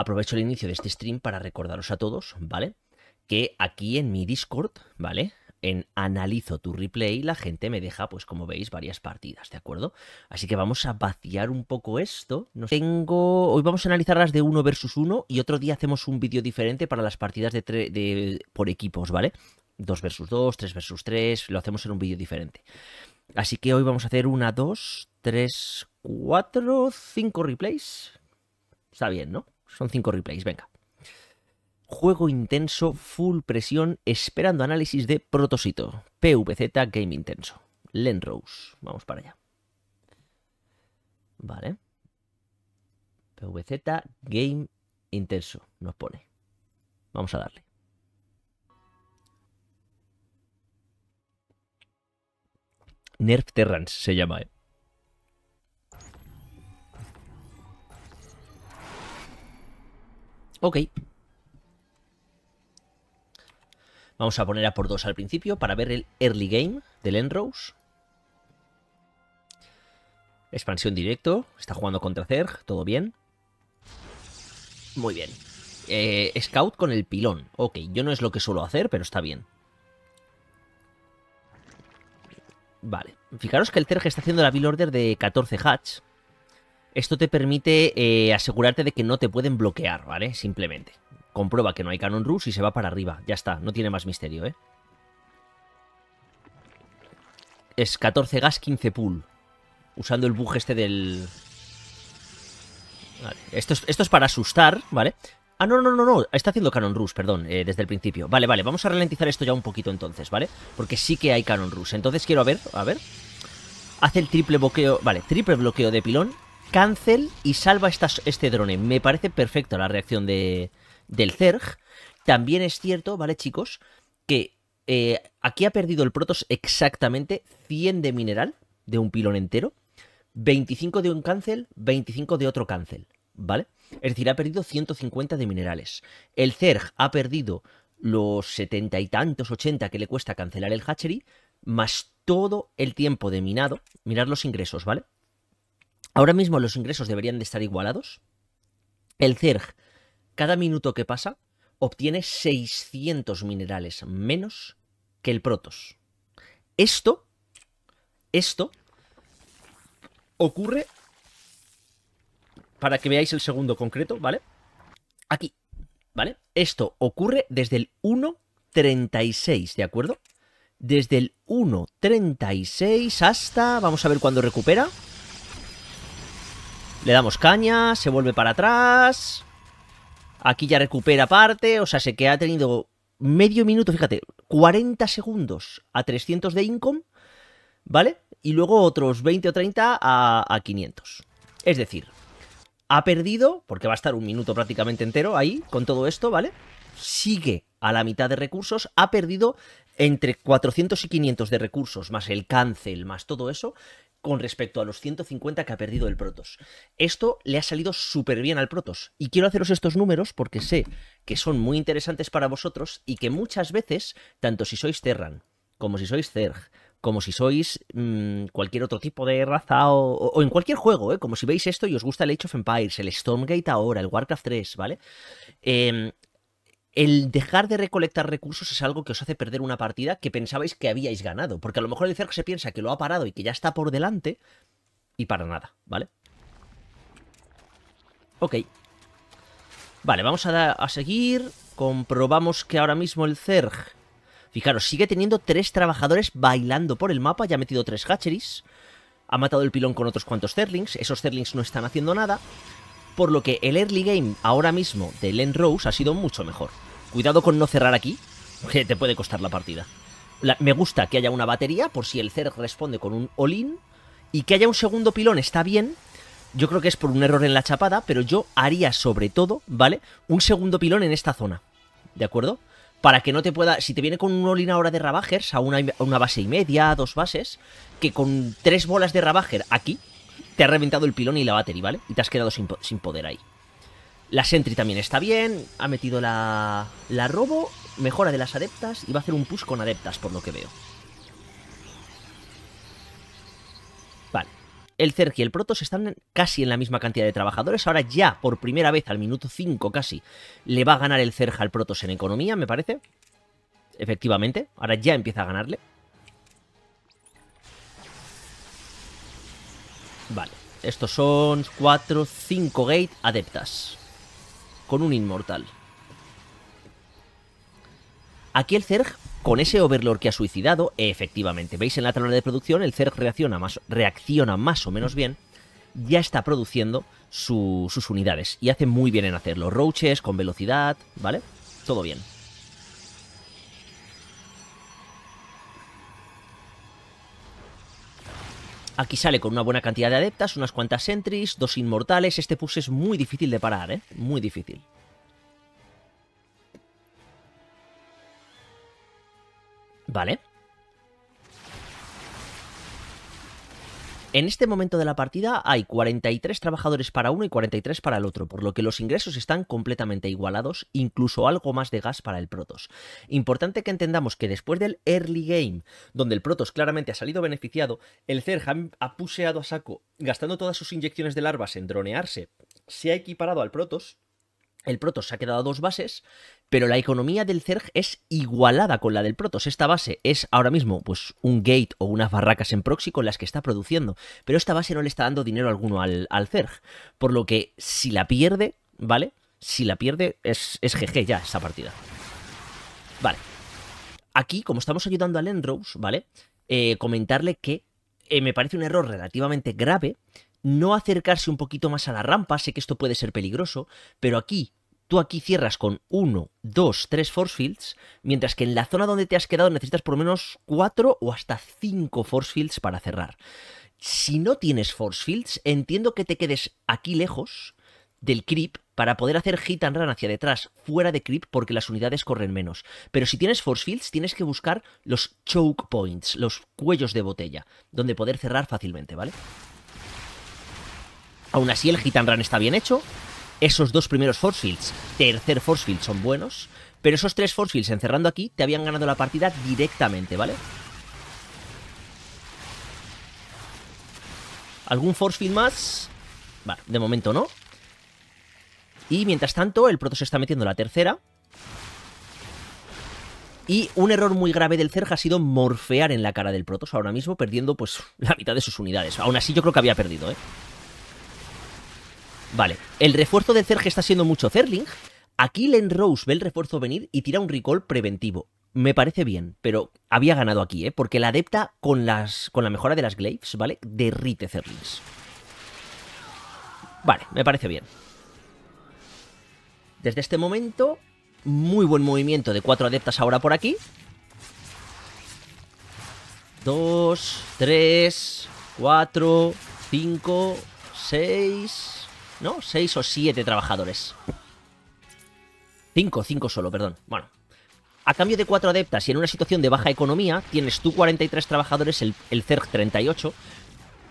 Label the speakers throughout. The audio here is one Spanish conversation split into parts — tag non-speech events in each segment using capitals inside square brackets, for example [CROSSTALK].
Speaker 1: Aprovecho el inicio de este stream para recordaros a todos, ¿vale? Que aquí en mi Discord, ¿vale? en analizo tu replay, la gente me deja, pues como veis, varias partidas, ¿de acuerdo? Así que vamos a vaciar un poco esto. tengo... Hoy vamos a analizar las de 1 versus 1 y otro día hacemos un vídeo diferente para las partidas de, por equipos, ¿vale? 2 versus 2, 3 versus 3, lo hacemos en un vídeo diferente. Así que hoy vamos a hacer una, 2, 3, 4, 5 replays. Está bien, ¿no? Son cinco replays, venga. Juego intenso, full presión, esperando análisis de Protosito. PVZ Game Intenso. Len Rose. Vamos para allá. Vale. PVZ Game Intenso nos pone. Vamos a darle. Nerf Terrans se llama, ¿eh? Ok. Vamos a poner a por dos al principio para ver el early game del Enrose. Expansión directo. Está jugando contra Zerg. Todo bien. Muy bien. Eh, scout con el pilón. Ok, yo no es lo que suelo hacer, pero está bien. Vale. Fijaros que el Zerg está haciendo la build order de 14 hatch. Esto te permite eh, asegurarte de que no te pueden bloquear, ¿vale? Simplemente. Comprueba que no hay Canon Rush y se va para arriba. Ya está, no tiene más misterio, ¿eh? Es 14 gas, 15 pool. Usando el bug este del... Vale. Esto, es, esto es para asustar, ¿vale? Ah, no, no, no, no. Está haciendo Canon Rush, perdón, eh, desde el principio. Vale, vale, vamos a ralentizar esto ya un poquito entonces, ¿vale? Porque sí que hay Canon Rush. Entonces quiero a ver, a ver. Hace el triple bloqueo. Vale, triple bloqueo de pilón cancel y salva este drone. Me parece perfecta la reacción de, del Zerg. También es cierto, ¿vale, chicos? Que eh, aquí ha perdido el Protos exactamente 100 de mineral de un pilón entero, 25 de un cancel, 25 de otro cancel, ¿vale? Es decir, ha perdido 150 de minerales. El Zerg ha perdido los 70 y tantos, 80 que le cuesta cancelar el hatchery, más todo el tiempo de minado. Mirad los ingresos, ¿vale? Ahora mismo los ingresos deberían de estar igualados. El CERG, cada minuto que pasa, obtiene 600 minerales menos que el Protos. Esto, esto, ocurre, para que veáis el segundo concreto, ¿vale? Aquí, ¿vale? Esto ocurre desde el 1.36, ¿de acuerdo? Desde el 1.36 hasta, vamos a ver cuándo recupera, le damos caña, se vuelve para atrás. Aquí ya recupera parte, o sea, sé que ha tenido medio minuto, fíjate, 40 segundos a 300 de income, ¿vale? Y luego otros 20 o 30 a, a 500. Es decir, ha perdido, porque va a estar un minuto prácticamente entero ahí con todo esto, ¿vale? Sigue a la mitad de recursos, ha perdido entre 400 y 500 de recursos, más el cancel, más todo eso, con respecto a los 150 que ha perdido el Protos. Esto le ha salido súper bien al Protos. Y quiero haceros estos números porque sé que son muy interesantes para vosotros y que muchas veces, tanto si sois Terran, como si sois Zerg, como si sois mm, cualquier otro tipo de raza o, en cualquier juego, ¿eh? como si veis esto y os gusta el Age of Empires, el Stormgate ahora, el Warcraft 3, ¿vale? Em, el dejar de recolectar recursos es algo que os hace perder una partida que pensabais que habíais ganado. Porque a lo mejor el Zerg se piensa que lo ha parado y que ya está por delante. Y para nada, ¿vale? Ok. Vale, vamos a, seguir. Comprobamos que ahora mismo el Zerg... Fijaros, sigue teniendo tres trabajadores bailando por el mapa. Ya ha metido tres hatcheries. Ha matado el pilón con otros cuantos Zerlings. Esos Zerlings no están haciendo nada por lo que el early game ahora mismo de Len Rose ha sido mucho mejor. Cuidado con no cerrar aquí, que te puede costar la partida. me gusta que haya una batería, por si el Cer responde con un all-in, y que haya un segundo pilón está bien, yo creo que es por un error en la chapada, pero yo haría sobre todo, ¿vale? Un segundo pilón en esta zona, ¿de acuerdo? Para que no te pueda... Si te viene con un all-in ahora de Rabajers, a una, base y media, a dos bases, que con tres bolas de Ravager aquí, te ha reventado el pilón y la batería, ¿vale? Y te has quedado sin, poder ahí. La Sentry también está bien, ha metido la, la robo, mejora de las adeptas y va a hacer un push con adeptas, por lo que veo. Vale, el Zerg y el Protos están casi en la misma cantidad de trabajadores, ahora ya, por primera vez, al minuto 5 casi, le va a ganar el Zerg al Protos en economía, me parece. Efectivamente, ahora ya empieza a ganarle. Vale, estos son 4, 5 gate adeptas. Con un inmortal. Aquí el Zerg, con ese Overlord que ha suicidado, efectivamente, veis en la tabla de producción, el Zerg reacciona más, reacciona más o menos bien, ya está produciendo sus unidades, y hace muy bien en hacerlo. Roaches, con velocidad, ¿vale? Todo bien. Aquí sale con una buena cantidad de adeptas, unas cuantas entries dos inmortales. Este push es muy difícil de parar, ¿eh? Muy difícil. Vale. En este momento de la partida hay 43 trabajadores para uno y 43 para el otro, por lo que los ingresos están completamente igualados, incluso algo más de gas para el Protos. Importante que entendamos que después del early game, donde el Protos claramente ha salido beneficiado, el Zerg ha puseado a saco, gastando todas sus inyecciones de larvas en dronearse, se ha equiparado al Protos. el Protos se ha quedado a dos bases pero la economía del CERG es igualada con la del Protos. Esta base es ahora mismo pues un gate o unas barracas en proxy con las que está produciendo, pero esta base no le está dando dinero alguno al, CERG, por lo que si la pierde, ¿vale? Si la pierde es, GG ya esa partida. Vale. Aquí, como estamos ayudando al Endrose, ¿vale? Eh, comentarle que eh, me parece un error relativamente grave no acercarse un poquito más a la rampa, sé que esto puede ser peligroso, pero aquí tú aquí cierras con 1, 2, 3 force fields, mientras que en la zona donde te has quedado necesitas por lo menos 4 o hasta 5 force fields para cerrar. Si no tienes force fields, entiendo que te quedes aquí lejos del creep para poder hacer hit and run hacia detrás fuera de creep porque las unidades corren menos. Pero si tienes force fields, tienes que buscar los choke points, los cuellos de botella, donde poder cerrar fácilmente, ¿vale? Aún así el hit and run está bien hecho, esos dos primeros forcefields, tercer forcefield son buenos, pero esos tres forcefields encerrando aquí te habían ganado la partida directamente, ¿vale? ¿Algún forcefield más? Vale, de momento no. Y mientras tanto, el proto se está metiendo la tercera. Y un error muy grave del Cerja ha sido morfear en la cara del Protoss ahora mismo, perdiendo pues la mitad de sus unidades. Aún así yo creo que había perdido, ¿eh? Vale, el refuerzo de Cerge está siendo mucho Zerling. Aquí Len Rose ve el refuerzo venir y tira un recall preventivo. Me parece bien, pero había ganado aquí, ¿eh? Porque la adepta con, las, con la mejora de las glaives, ¿vale? Derrite Zerlings. Vale, me parece bien. Desde este momento, muy buen movimiento de cuatro adeptas ahora por aquí. Dos, tres, cuatro, cinco, seis, ¿no? Seis o siete trabajadores. Cinco, cinco solo, perdón. Bueno. A cambio de cuatro adeptas y en una situación de baja economía, tienes tú 43 trabajadores, el, el CERG 38,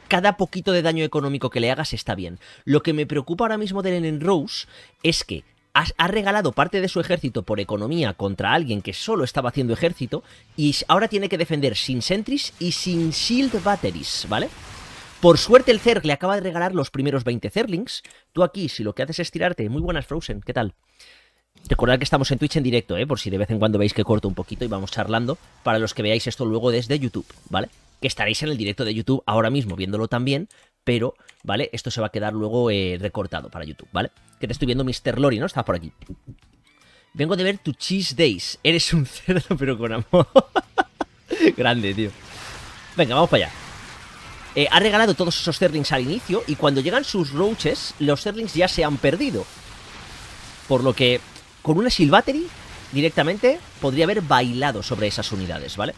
Speaker 1: cada poquito de daño económico que le hagas está bien. Lo que me preocupa ahora mismo de Lenin Rose es que ha, regalado parte de su ejército por economía contra alguien que solo estaba haciendo ejército y ahora tiene que defender sin sentries y sin shield batteries, ¿vale? Por suerte el Zerg le acaba de regalar los primeros 20 Zerlings Tú aquí, si lo que haces es tirarte, muy buenas Frozen, ¿qué tal? Recordad que estamos en Twitch en directo, ¿eh? por si de vez en cuando veis que corto un poquito y vamos charlando, para los que veáis esto luego desde YouTube, ¿vale? Que estaréis en el directo de YouTube ahora mismo viéndolo también, pero, ¿vale? Esto se va a quedar luego eh, recortado para YouTube, ¿vale? Que te estoy viendo Mr. Lori, ¿no? Está por aquí. Vengo de ver tu Cheese Days. Eres un cerdo, [LAUGHS] pero con amor. [LAUGHS] Grande, tío. Venga, vamos para allá. Eh, ha regalado todos esos Zerlings al inicio y cuando llegan sus Roaches, los Zerlings ya se han perdido. Por lo que con una Battery, directamente podría haber bailado sobre esas unidades, ¿vale?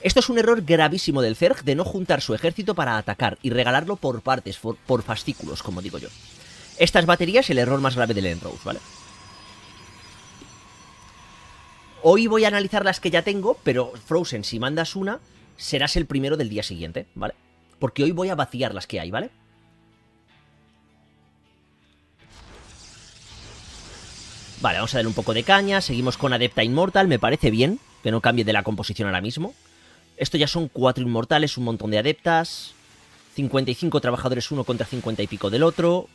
Speaker 1: Esto es un error gravísimo del Zerg de no juntar su ejército para atacar y regalarlo por partes, por, fascículos, como digo yo. Estas baterías, el error más grave del Enrose, ¿vale? Hoy voy a analizar las que ya tengo, pero Frozen, si mandas una, serás el primero del día siguiente, ¿vale? porque hoy voy a vaciar las que hay, ¿vale? Vale, vamos a darle un poco de caña, seguimos con Adepta Inmortal, me parece bien que no cambie de la composición ahora mismo. Esto ya son cuatro inmortales, un montón de adeptas, 55 trabajadores uno contra 50 y pico del otro.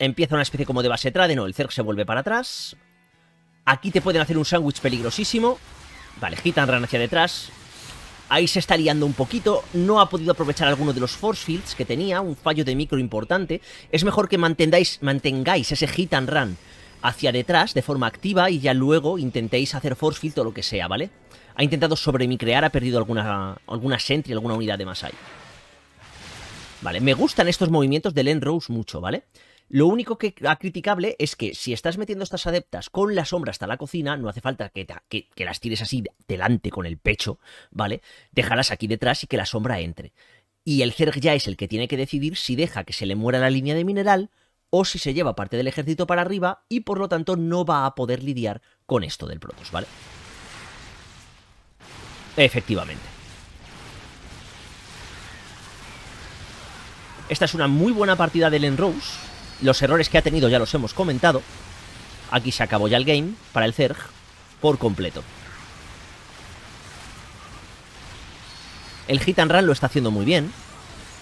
Speaker 1: Empieza una especie como de base trade, no, el Zerg se vuelve para atrás. Aquí te pueden hacer un sándwich peligrosísimo. Vale, Gitan ran hacia detrás. Ahí se está liando un poquito, no ha podido aprovechar alguno de los force fields que tenía, un fallo de micro importante. Es mejor que mantengáis, mantengáis ese hit and run hacia detrás de forma activa y ya luego intentéis hacer force field o lo que sea, ¿vale? Ha intentado sobre sobremicrear, ha perdido alguna, alguna sentry, alguna unidad de más ahí. Vale, me gustan estos movimientos de Len mucho, ¿vale? vale lo único que ha criticable es que si estás metiendo estas adeptas con la sombra hasta la cocina, no hace falta que, que, las tires así delante con el pecho, ¿vale? Déjalas aquí detrás y que la sombra entre. Y el Zerg ya es el que tiene que decidir si deja que se le muera la línea de mineral o si se lleva parte del ejército para arriba y por lo tanto no va a poder lidiar con esto del Protoss, ¿vale? Efectivamente. Esta es una muy buena partida de Len Rose. Los errores que ha tenido ya los hemos comentado. Aquí se acabó ya el game para el Zerg por completo. El hit and run lo está haciendo muy bien.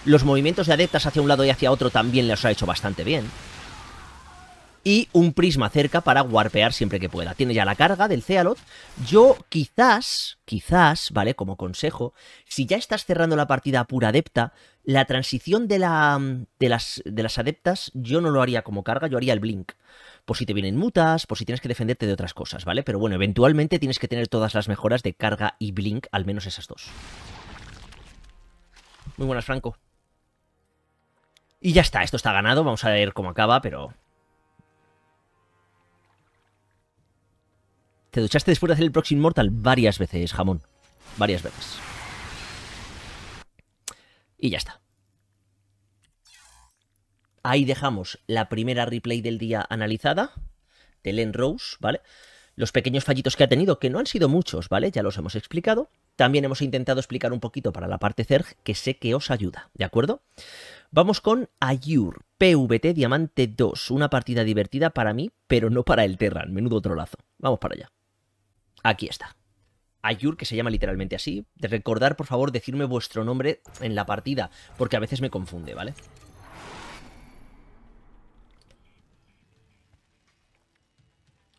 Speaker 1: Los movimientos de adeptas hacia un lado y hacia otro también los ha hecho bastante bien. Y un prisma cerca para warpear siempre que pueda. Tiene ya la carga del Cealot. Yo quizás, quizás, ¿vale? Como consejo, si ya estás cerrando la partida pura adepta, la transición de, la, las, de las adeptas yo no lo haría como carga, yo haría el blink. Por si te vienen mutas, por si tienes que defenderte de otras cosas, ¿vale? Pero bueno, eventualmente tienes que tener todas las mejoras de carga y blink, al menos esas dos. Muy buenas, Franco. Y ya está, esto está ganado, vamos a ver cómo acaba, pero... Te duchaste después de hacer el Proxy Mortal varias veces, jamón. Varias veces. Y ya está. Ahí dejamos la primera replay del día analizada, de Len Rose, ¿vale? Los pequeños fallitos que ha tenido, que no han sido muchos, ¿vale? Ya los hemos explicado. También hemos intentado explicar un poquito para la parte CERG, que sé que os ayuda, ¿de acuerdo? Vamos con Ayur, PVT Diamante 2, una partida divertida para mí, pero no para el Terran, menudo trolazo. Vamos para allá. Aquí está. Ayur, que se llama literalmente así. De recordar, por favor, decirme vuestro nombre en la partida, porque a veces me confunde, ¿vale?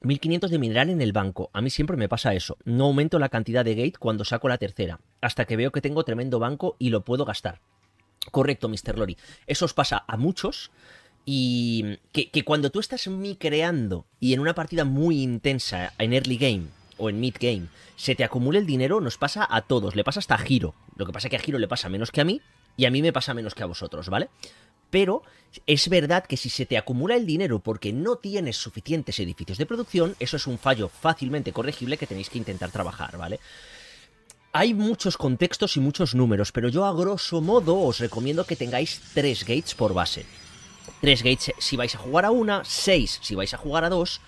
Speaker 1: ¿1500 de mineral en el banco. A mí siempre me pasa eso. No aumento la cantidad de gate cuando saco la tercera, hasta que veo que tengo tremendo banco y lo puedo gastar. Correcto, Mr. Lori. Eso os pasa a muchos. Y que cuando tú estás micreando y en una partida muy intensa en early game, o en mid-game, se te acumula el dinero, nos pasa a todos, le pasa hasta a Giro. Lo que pasa es que a Giro le pasa menos que a mí y a mí me pasa menos que a vosotros, ¿vale? Pero es verdad que si se te acumula el dinero porque no tienes suficientes edificios de producción, eso es un fallo fácilmente corregible que tenéis que intentar trabajar, ¿vale? Hay muchos contextos y muchos números, pero yo a grosso modo os recomiendo que tengáis 3 gates por base. 3 gates si vais a jugar a una, 6 si vais a jugar a dos,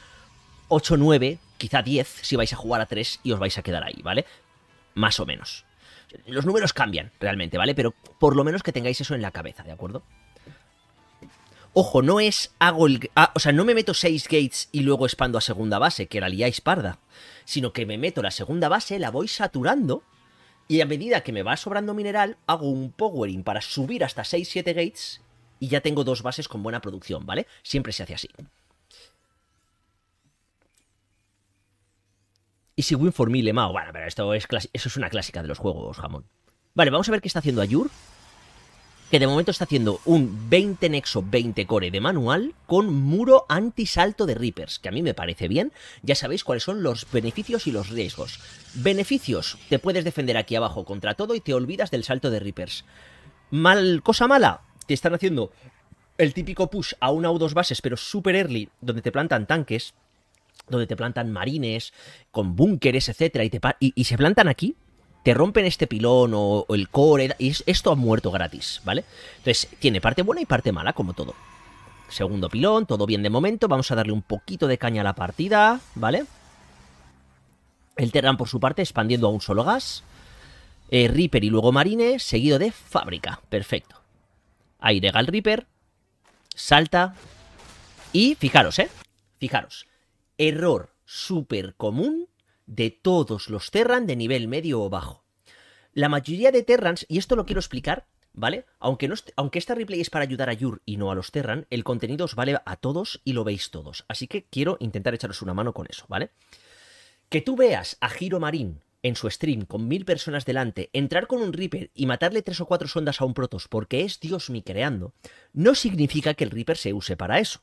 Speaker 1: 8, 9 quizá 10 si vais a jugar a 3 y os vais a quedar ahí, ¿vale? Más o menos. Los números cambian realmente, ¿vale? Pero por lo menos que tengáis eso en la cabeza, ¿de acuerdo? Ojo, no es hago el... Ah, o sea, no me meto 6 gates y luego expando a segunda base, que la liáis parda. Sino que me meto la segunda base, la voy saturando y a medida que me va sobrando mineral, hago un powering para subir hasta 6-7 gates y ya tengo dos bases con buena producción, ¿vale? Siempre se hace así. Easy win for me, Bueno, pero esto es eso es una clásica de los juegos, jamón. Vale, vamos a ver qué está haciendo Ayur. Que de momento está haciendo un 20 nexo 20 core de manual con muro antisalto de Reapers, que a mí me parece bien. Ya sabéis cuáles son los beneficios y los riesgos. Beneficios, te puedes defender aquí abajo contra todo y te olvidas del salto de Reapers. Mal, cosa mala, te están haciendo el típico push a una o dos bases, pero super early, donde te plantan tanques donde te plantan marines con búnkeres, etcétera, y, y, se plantan aquí, te rompen este pilón o, el core, y esto ha muerto gratis, ¿vale? Entonces, tiene parte buena y parte mala, como todo. Segundo pilón, todo bien de momento, vamos a darle un poquito de caña a la partida, ¿vale? El Terran, por su parte, expandiendo a un solo gas. Eh, Reaper y luego Marine, seguido de Fábrica, perfecto. Ahí llega el Reaper, salta, y fijaros, ¿eh? Fijaros, error súper común de todos los Terran de nivel medio o bajo. La mayoría de Terrans, y esto lo quiero explicar, ¿vale? Aunque, aunque esta replay es para ayudar a Yur y no a los Terran, el contenido os vale a todos y lo veis todos. Así que quiero intentar echaros una mano con eso, ¿vale? Que tú veas a Giro Marín en su stream con mil personas delante, entrar con un Reaper y matarle tres o cuatro sondas a un Protoss porque es Dios mi creando, no significa que el Reaper se use para eso.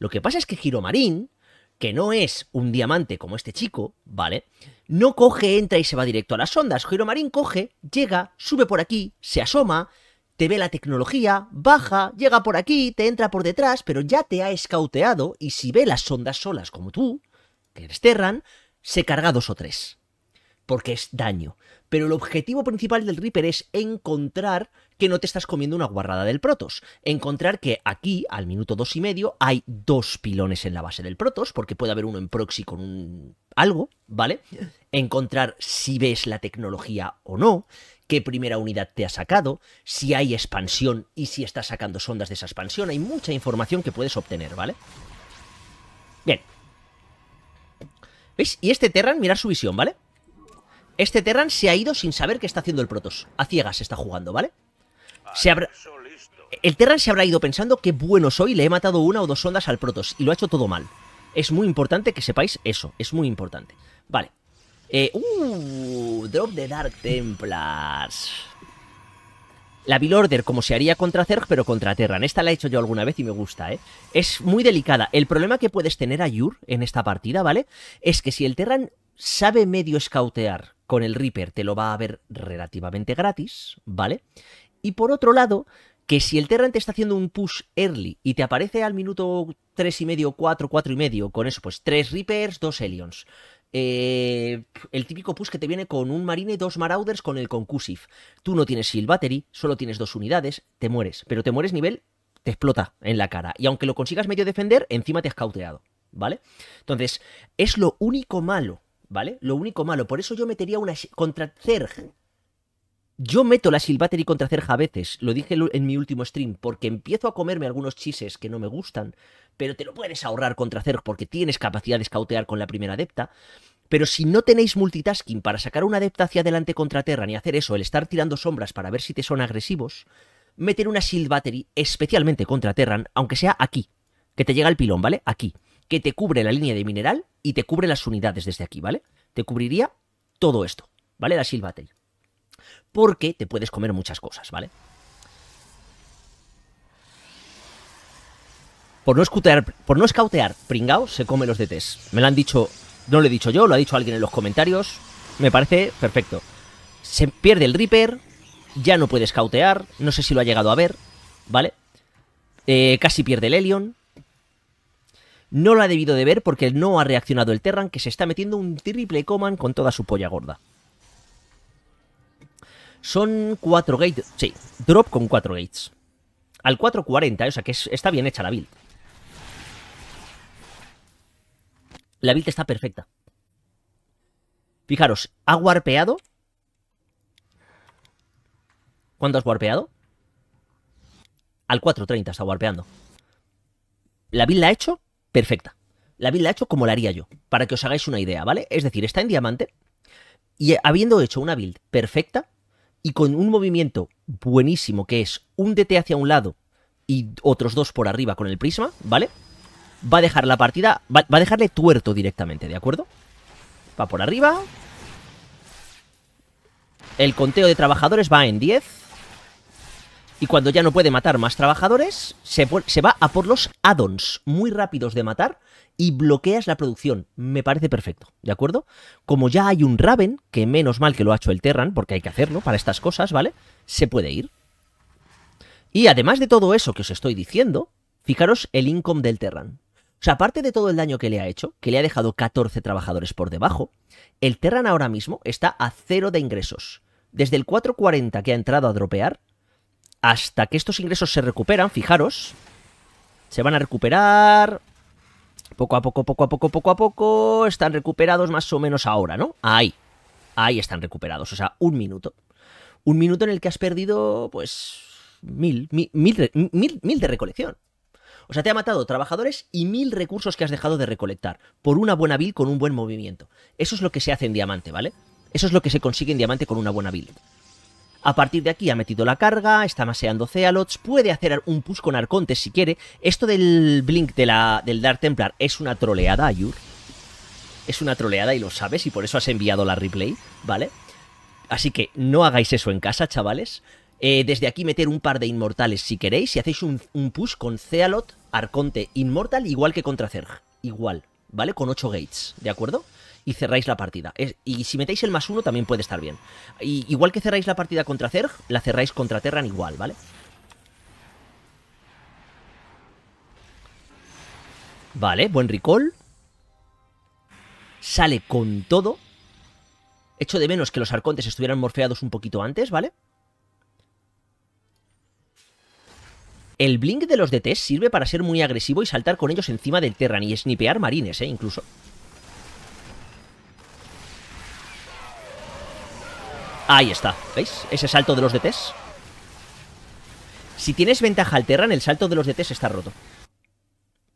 Speaker 1: Lo que pasa es que Giro Marín que no es un diamante como este chico, ¿vale? No coge, entra y se va directo a las ondas. Giro Marín coge, llega, sube por aquí, se asoma, te ve la tecnología, baja, llega por aquí, te entra por detrás, pero ya te ha escauteado y si ve las ondas solas como tú, que desterran, se carga dos o tres. Porque es daño pero el objetivo principal del Reaper es encontrar que no te estás comiendo una guarrada del Protoss. Encontrar que aquí, al minuto dos y medio, hay dos pilones en la base del Protoss, porque puede haber uno en proxy con algo, ¿vale? [LAUGHS] Encontrar si ves la tecnología o no, qué primera unidad te ha sacado, si hay expansión y si estás sacando sondas de esa expansión. Hay mucha información que puedes obtener, ¿vale? Bien. ¿Veis? Y este Terran, mirar su visión, ¿vale? Este Terran se ha ido sin saber qué está haciendo el Protoss. A ciegas está jugando, ¿vale? Se El Terran se habrá ido pensando qué bueno soy, le he matado una o dos ondas al Protoss y lo ha hecho todo mal. Es muy importante que sepáis eso, es muy importante. Vale. Eh, uh, drop de Dark Templars. La Bill Order, como se haría contra Zerg, pero contra Terran. Esta la he hecho yo alguna vez y me gusta, ¿eh? Es muy delicada. El problema que puedes tener a Yur en esta partida, ¿vale? Es que si el Terran sabe medio scoutear con el Reaper te lo va a ver relativamente gratis, ¿vale? Y por otro lado, que si el Terran te está haciendo un push early y te aparece al minuto 3 y medio, 4, 4 y medio, con eso, pues 3 Reapers, 2 Helions. Eh, el típico push que te viene con un Marine, y dos Marauders con el Concussive. Tú no tienes Shield Battery, solo tienes dos unidades, te mueres. Pero te mueres nivel, te explota en la cara. Y aunque lo consigas medio defender, encima te has cauteado, ¿vale? Entonces, es lo único malo ¿Vale? Lo único malo. Por eso yo metería una. Contra Zerg. Yo meto la battery contra Zerg a veces, lo dije en mi último stream, porque empiezo a comerme algunos chises que no me gustan, pero te lo puedes ahorrar contra Zerg porque tienes capacidad de escautear con la primera adepta. Pero si no tenéis multitasking para sacar una adepta hacia adelante contra Terra ni hacer eso, el estar tirando sombras para ver si te son agresivos, meter una Shield Battery especialmente contra Terran, aunque sea aquí, que te llega el pilón, ¿vale? Aquí que te cubre la línea de mineral y te cubre las unidades desde aquí, ¿vale? Te cubriría todo esto, ¿vale? La Shield Porque te puedes comer muchas cosas, ¿vale? Por no, escutear, por no escautear, pringao, se come los DTs. Me lo han dicho, no lo he dicho yo, lo ha dicho alguien en los comentarios. Me parece perfecto. Se pierde el Reaper, ya no puede escautear, no sé si lo ha llegado a ver, ¿vale? Eh, casi pierde el Helion. No lo ha debido de ver porque no ha reaccionado el Terran, que se está metiendo un triple coman con toda su polla gorda. Son 4 gates. Sí, drop con 4 gates. Al 440, o sea que está bien hecha la build. La build está perfecta. Fijaros, ha warpeado. ¿Cuándo has warpeado? Al 430 está warpeando. La build la ha hecho perfecta. La build la he hecho como la haría yo, para que os hagáis una idea, ¿vale? Es decir, está en diamante y eh, habiendo hecho una build perfecta y con un movimiento buenísimo que es un DT hacia un lado y otros dos por arriba con el prisma, ¿vale? Va a dejar la partida, va, a dejarle tuerto directamente, ¿de acuerdo? Va por arriba. El conteo de trabajadores va en 10. Y cuando ya no puede matar más trabajadores, se, va a por los add muy rápidos de matar y bloqueas la producción. Me parece perfecto, ¿de acuerdo? Como ya hay un Raven, que menos mal que lo ha hecho el Terran, porque hay que hacerlo para estas cosas, ¿vale? Se puede ir. Y además de todo eso que os estoy diciendo, fijaros el income del Terran. O sea, aparte de todo el daño que le ha hecho, que le ha dejado 14 trabajadores por debajo, el Terran ahora mismo está a cero de ingresos. Desde el 440 que ha entrado a dropear, hasta que estos ingresos se recuperan, fijaros, se van a recuperar poco a poco, poco a poco, poco a poco, están recuperados más o menos ahora, ¿no? Ahí, ahí están recuperados, o sea, un minuto. Un minuto en el que has perdido, pues, mil, mil, mil, de recolección. O sea, te ha matado trabajadores y mil recursos que has dejado de recolectar por una buena build con un buen movimiento. Eso es lo que se hace en diamante, ¿vale? Eso es lo que se consigue en diamante con una buena build. A partir de aquí ha metido la carga, está maseando Cealots, puede hacer un push con Arcontes si quiere. Esto del Blink de la, del Dark Templar es una troleada, Ayur. Es una troleada y lo sabes y por eso has enviado la replay, ¿vale? Así que no hagáis eso en casa, chavales. Eh, desde aquí meter un par de inmortales si queréis. Si hacéis un, push con Cealot, Arconte, Inmortal, igual que contra Zerg. Igual, ¿vale? Con 8 gates, ¿de acuerdo? y cerráis la partida. y si metéis el más uno también puede estar bien. igual que cerráis la partida contra Zerg, la cerráis contra Terran igual, ¿vale? Vale, buen recall. Sale con todo. Hecho de menos que los arcontes estuvieran morfeados un poquito antes, ¿vale? El blink de los DTs sirve para ser muy agresivo y saltar con ellos encima del Terran y snipear marines, ¿eh? Incluso. Ahí está, ¿veis? Ese salto de los DTs. Si tienes ventaja al Terran, el salto de los DTs está roto.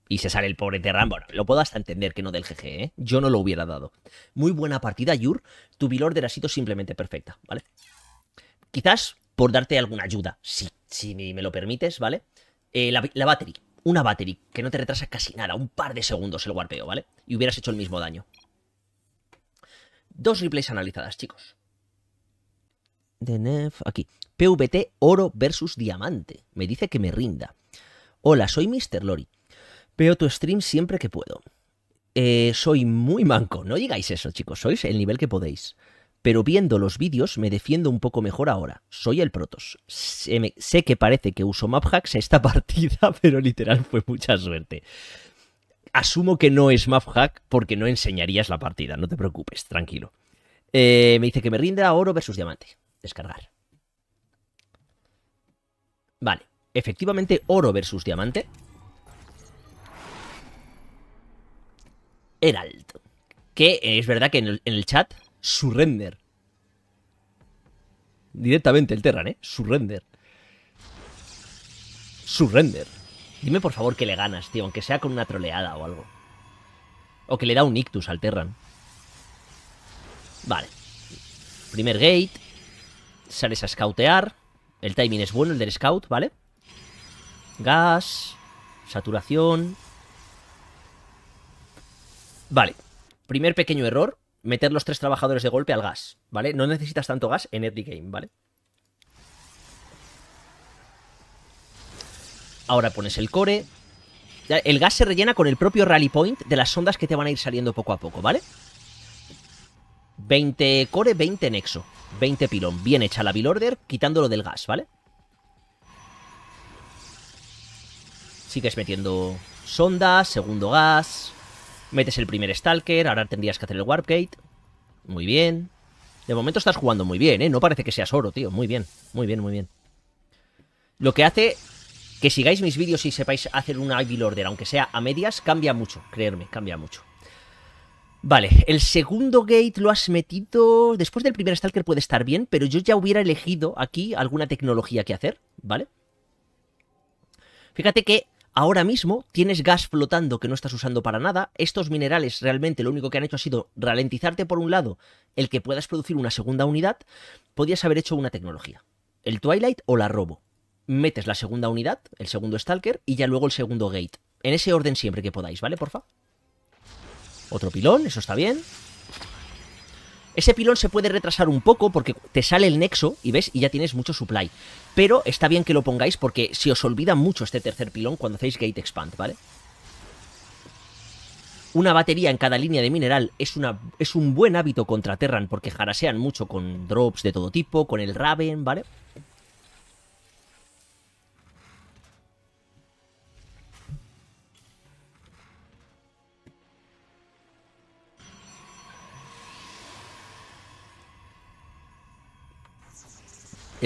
Speaker 1: Y se sale el pobre Terran. Bueno, lo puedo hasta entender que no del GG, ¿eh? Yo no lo hubiera dado. Muy buena partida, Yur. Tu bilord ha sido simplemente perfecta, ¿vale? Quizás por darte alguna ayuda, si, si me lo permites, ¿vale? Eh, la, la battery. Una battery que no te retrasa casi nada, un par de segundos el warpeo, ¿vale? Y hubieras hecho el mismo daño. Dos replays analizadas, chicos de Nef. Aquí. PVT oro versus diamante. Me dice que me rinda. Hola, soy Mr. Lori. Veo tu stream siempre que puedo. Eh, soy muy manco. No digáis eso, chicos. Sois el nivel que podéis. Pero viendo los vídeos me defiendo un poco mejor ahora. Soy el Protos. Sé, que parece que uso map hacks esta [LAUGHS] partida, pero literal fue mucha suerte. Asumo que no es map hack porque no enseñarías la partida. No te preocupes, tranquilo. Eh, me dice que me rinda oro versus diamante. Descargar. Vale. Efectivamente, oro versus diamante. Herald. Que es verdad que en el, en el chat, surrender. Directamente el Terran, ¿eh? Surrender. Surrender. Dime por favor que le ganas, tío, aunque sea con una troleada o algo. O que le da un ictus al Terran. Vale. Primer gate. Sales a scoutear. El timing es bueno, el del scout, ¿vale? Gas. Saturación. Vale. Primer pequeño error. Meter los tres trabajadores de golpe al gas, ¿vale? No necesitas tanto gas en every game, ¿vale? Ahora pones el core. El gas se rellena con el propio rally point de las sondas que te van a ir saliendo poco a poco, ¿vale? vale 20 core, 20 nexo. 20 pilón. Bien hecha la build order, quitándolo del gas, ¿vale? Sigues metiendo sonda, segundo gas. Metes el primer stalker, ahora tendrías que hacer el warp gate Muy bien. De momento estás jugando muy bien, ¿eh? No parece que seas oro, tío. Muy bien, muy bien, muy bien. Lo que hace que sigáis mis vídeos y sepáis hacer una build order, aunque sea a medias, cambia mucho, creerme, cambia mucho. Vale, el segundo gate lo has metido. Después del primer Stalker puede estar bien, pero yo ya hubiera elegido aquí alguna tecnología que hacer, ¿vale? Fíjate que ahora mismo tienes gas flotando que no estás usando para nada. Estos minerales realmente lo único que han hecho ha sido ralentizarte por un lado el que puedas producir una segunda unidad. Podías haber hecho una tecnología, el Twilight o la Robo. Metes la segunda unidad, el segundo Stalker, y ya luego el segundo gate. En ese orden siempre que podáis, ¿vale? Porfa. Otro pilón, eso está bien. Ese pilón se puede retrasar un poco porque te sale el nexo y ves y ya tienes mucho supply. Pero está bien que lo pongáis porque si os olvida mucho este tercer pilón cuando hacéis gate expand, ¿vale? Una batería en cada línea de mineral es, una, es un buen hábito contra Terran porque jarasean mucho con drops de todo tipo, con el Raven, ¿vale?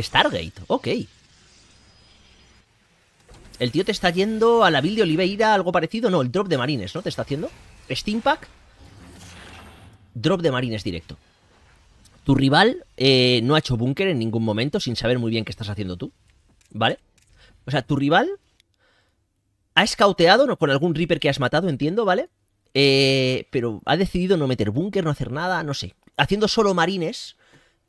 Speaker 1: Stargate, ok. El tío te está yendo a la build de Oliveira, algo parecido. No, el drop de marines, ¿no? Te está haciendo. Steampack. Drop de marines directo. Tu rival eh, no ha hecho búnker en ningún momento sin saber muy bien qué estás haciendo tú. ¿Vale? O sea, tu rival ha escauteado ¿no? con algún Reaper que has matado, entiendo, ¿vale? Eh, pero ha decidido no meter búnker, no hacer nada, no sé. Haciendo solo marines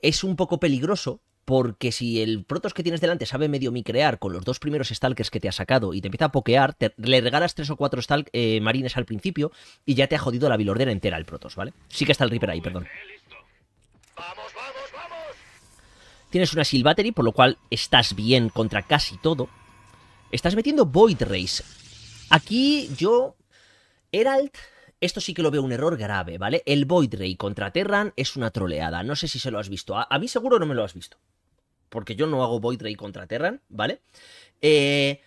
Speaker 1: es un poco peligroso porque si el protos que tienes delante sabe medio micrear con los dos primeros Stalkers que te ha sacado y te empieza a pokear, le regalas tres o cuatro stalk, eh, marines al principio y ya te ha jodido la bilordera entera el protos ¿vale? Sí que está el Reaper ahí, perdón. ¡Vamos, vamos, vamos! Tienes una Silbattery, por lo cual estás bien contra casi todo. Estás metiendo Void Race. Aquí yo... Herald esto sí que lo veo un error grave, ¿vale? El Void Ray contra Terran es una troleada. No sé si se lo has visto. a, mí seguro no me lo has visto porque yo no hago Void Ray contra Terran, ¿vale? Eh,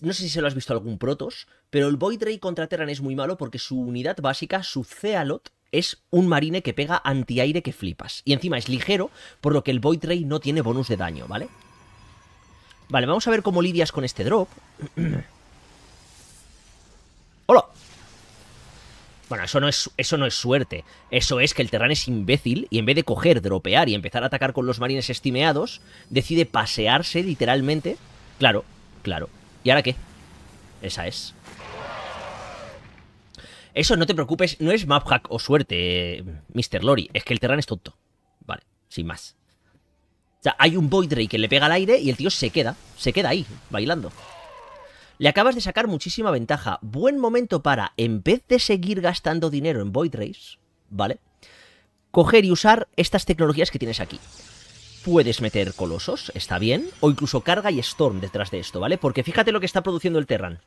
Speaker 1: no sé si se lo has visto algún Protos, pero el Void Ray contra Terran es muy malo porque su unidad básica, su Cealot, es un marine que pega antiaire que flipas. Y encima es ligero, por lo que el Void no tiene bonus de daño, ¿vale? Vale, vamos a ver cómo lidias con este drop. [CLEARS THROAT] ¡Hola! Bueno, eso no, es, eso no es suerte. Eso es que el Terran es imbécil y en vez de coger, dropear y empezar a atacar con los marines estimeados, decide pasearse literalmente. Claro, claro. ¿Y ahora qué? Esa es. Eso no te preocupes, no es map hack o suerte, Mr. Lori. Es que el Terran es tonto. Vale, sin más. O sea, hay un Void que le pega al aire y el tío se queda, se queda ahí, bailando. Le acabas de sacar muchísima ventaja. Buen momento para, en vez de seguir gastando dinero en Void Race, ¿vale? Coger y usar estas tecnologías que tienes aquí. Puedes meter colosos, está bien, o incluso carga y storm detrás de esto, ¿vale? Porque fíjate lo que está produciendo el Terran.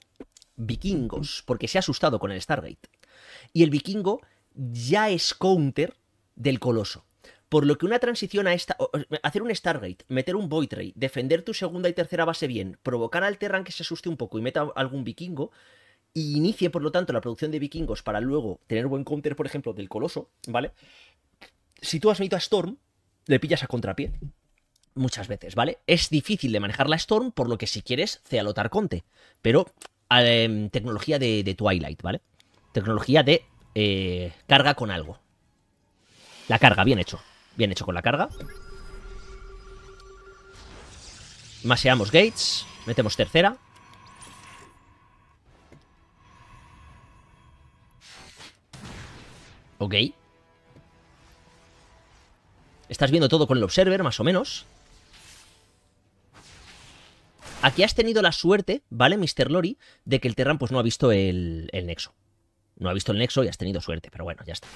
Speaker 1: Vikingos, porque se ha asustado con el Stargate. Y el vikingo ya es counter del coloso. Por lo que una transición a esta. Hacer un Stargate, meter un Void defender tu segunda y tercera base bien, provocar al Terran que se asuste un poco y meta algún vikingo. inicie, por lo tanto, la producción de vikingos para luego tener buen counter, por ejemplo, del coloso, ¿vale? Si tú has metido a Storm, le pillas a contrapié muchas veces, ¿vale? Es difícil de manejar la Storm, por lo que si quieres, Cealotar Conte. Pero em, tecnología de, Twilight, ¿vale? Tecnología de eh, carga con algo. La carga, bien hecho. Bien hecho con la carga. Maseamos Gates. Metemos tercera. Ok. Estás viendo todo con el Observer, más o menos. Aquí has tenido la suerte, ¿vale, Mr. Lori? De que el Terran pues no ha visto el, el nexo. No ha visto el nexo y has tenido suerte, pero bueno, ya está.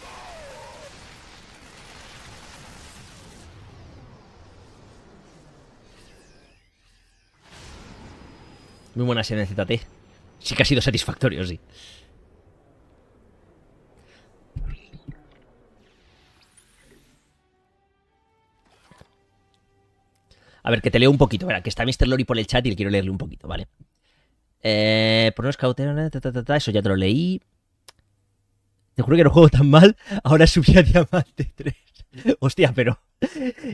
Speaker 1: Muy buenas en el ZT. Sí que ha sido satisfactorio, sí. A ver, que te leo un poquito. Verá, que está Mr. Lori por el chat y le quiero leerle un poquito, ¿vale? Eh, por no eso ya te lo leí. Te juro que no juego tan mal. Ahora subí a Diamante 3. [LAUGHS] Hostia, pero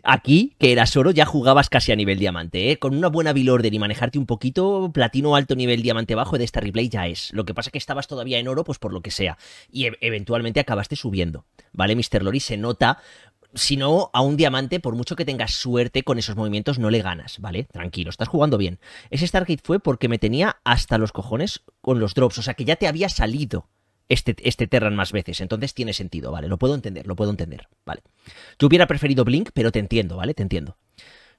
Speaker 1: aquí, que eras oro, ya jugabas casi a nivel diamante, ¿eh? Con una buena bill order y manejarte un poquito, platino alto nivel diamante bajo de esta replay ya es. Lo que pasa es que estabas todavía en oro, pues por lo que sea. Y e- eventualmente acabaste subiendo, ¿vale, Mr. Lori? Se nota si no, a un diamante, por mucho que tengas suerte con esos movimientos, no le ganas, ¿vale? Tranquilo, estás jugando bien. Ese Stargate fue porque me tenía hasta los cojones con los drops, o sea que ya te había salido este, este, Terran más veces. Entonces tiene sentido, ¿vale? Lo puedo entender, lo puedo entender, ¿vale? Yo hubiera preferido Blink, pero te entiendo, ¿vale? Te entiendo.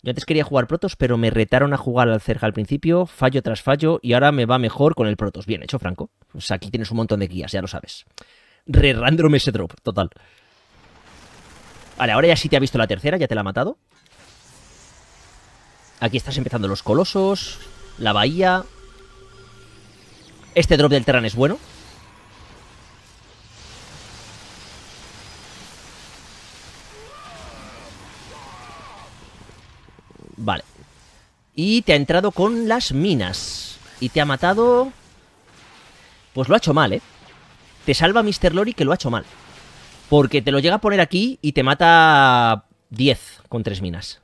Speaker 1: Yo antes quería jugar Protos, pero me retaron a jugar al cerca al principio, fallo tras fallo, y ahora me va mejor con el Protos. Bien hecho, Franco. sea, aquí tienes un montón de guías, ya lo sabes. Re ese drop, total. Vale, ahora ya sí te ha visto la tercera, ya te la ha matado. Aquí estás empezando los colosos, la bahía. Este drop del Terran es bueno, Vale. Y te ha entrado con las minas. Y te ha matado... Pues lo ha hecho mal, ¿eh? Te salva Mr. Lori que lo ha hecho mal. Porque te lo llega a poner aquí y te mata 10 con 3 minas.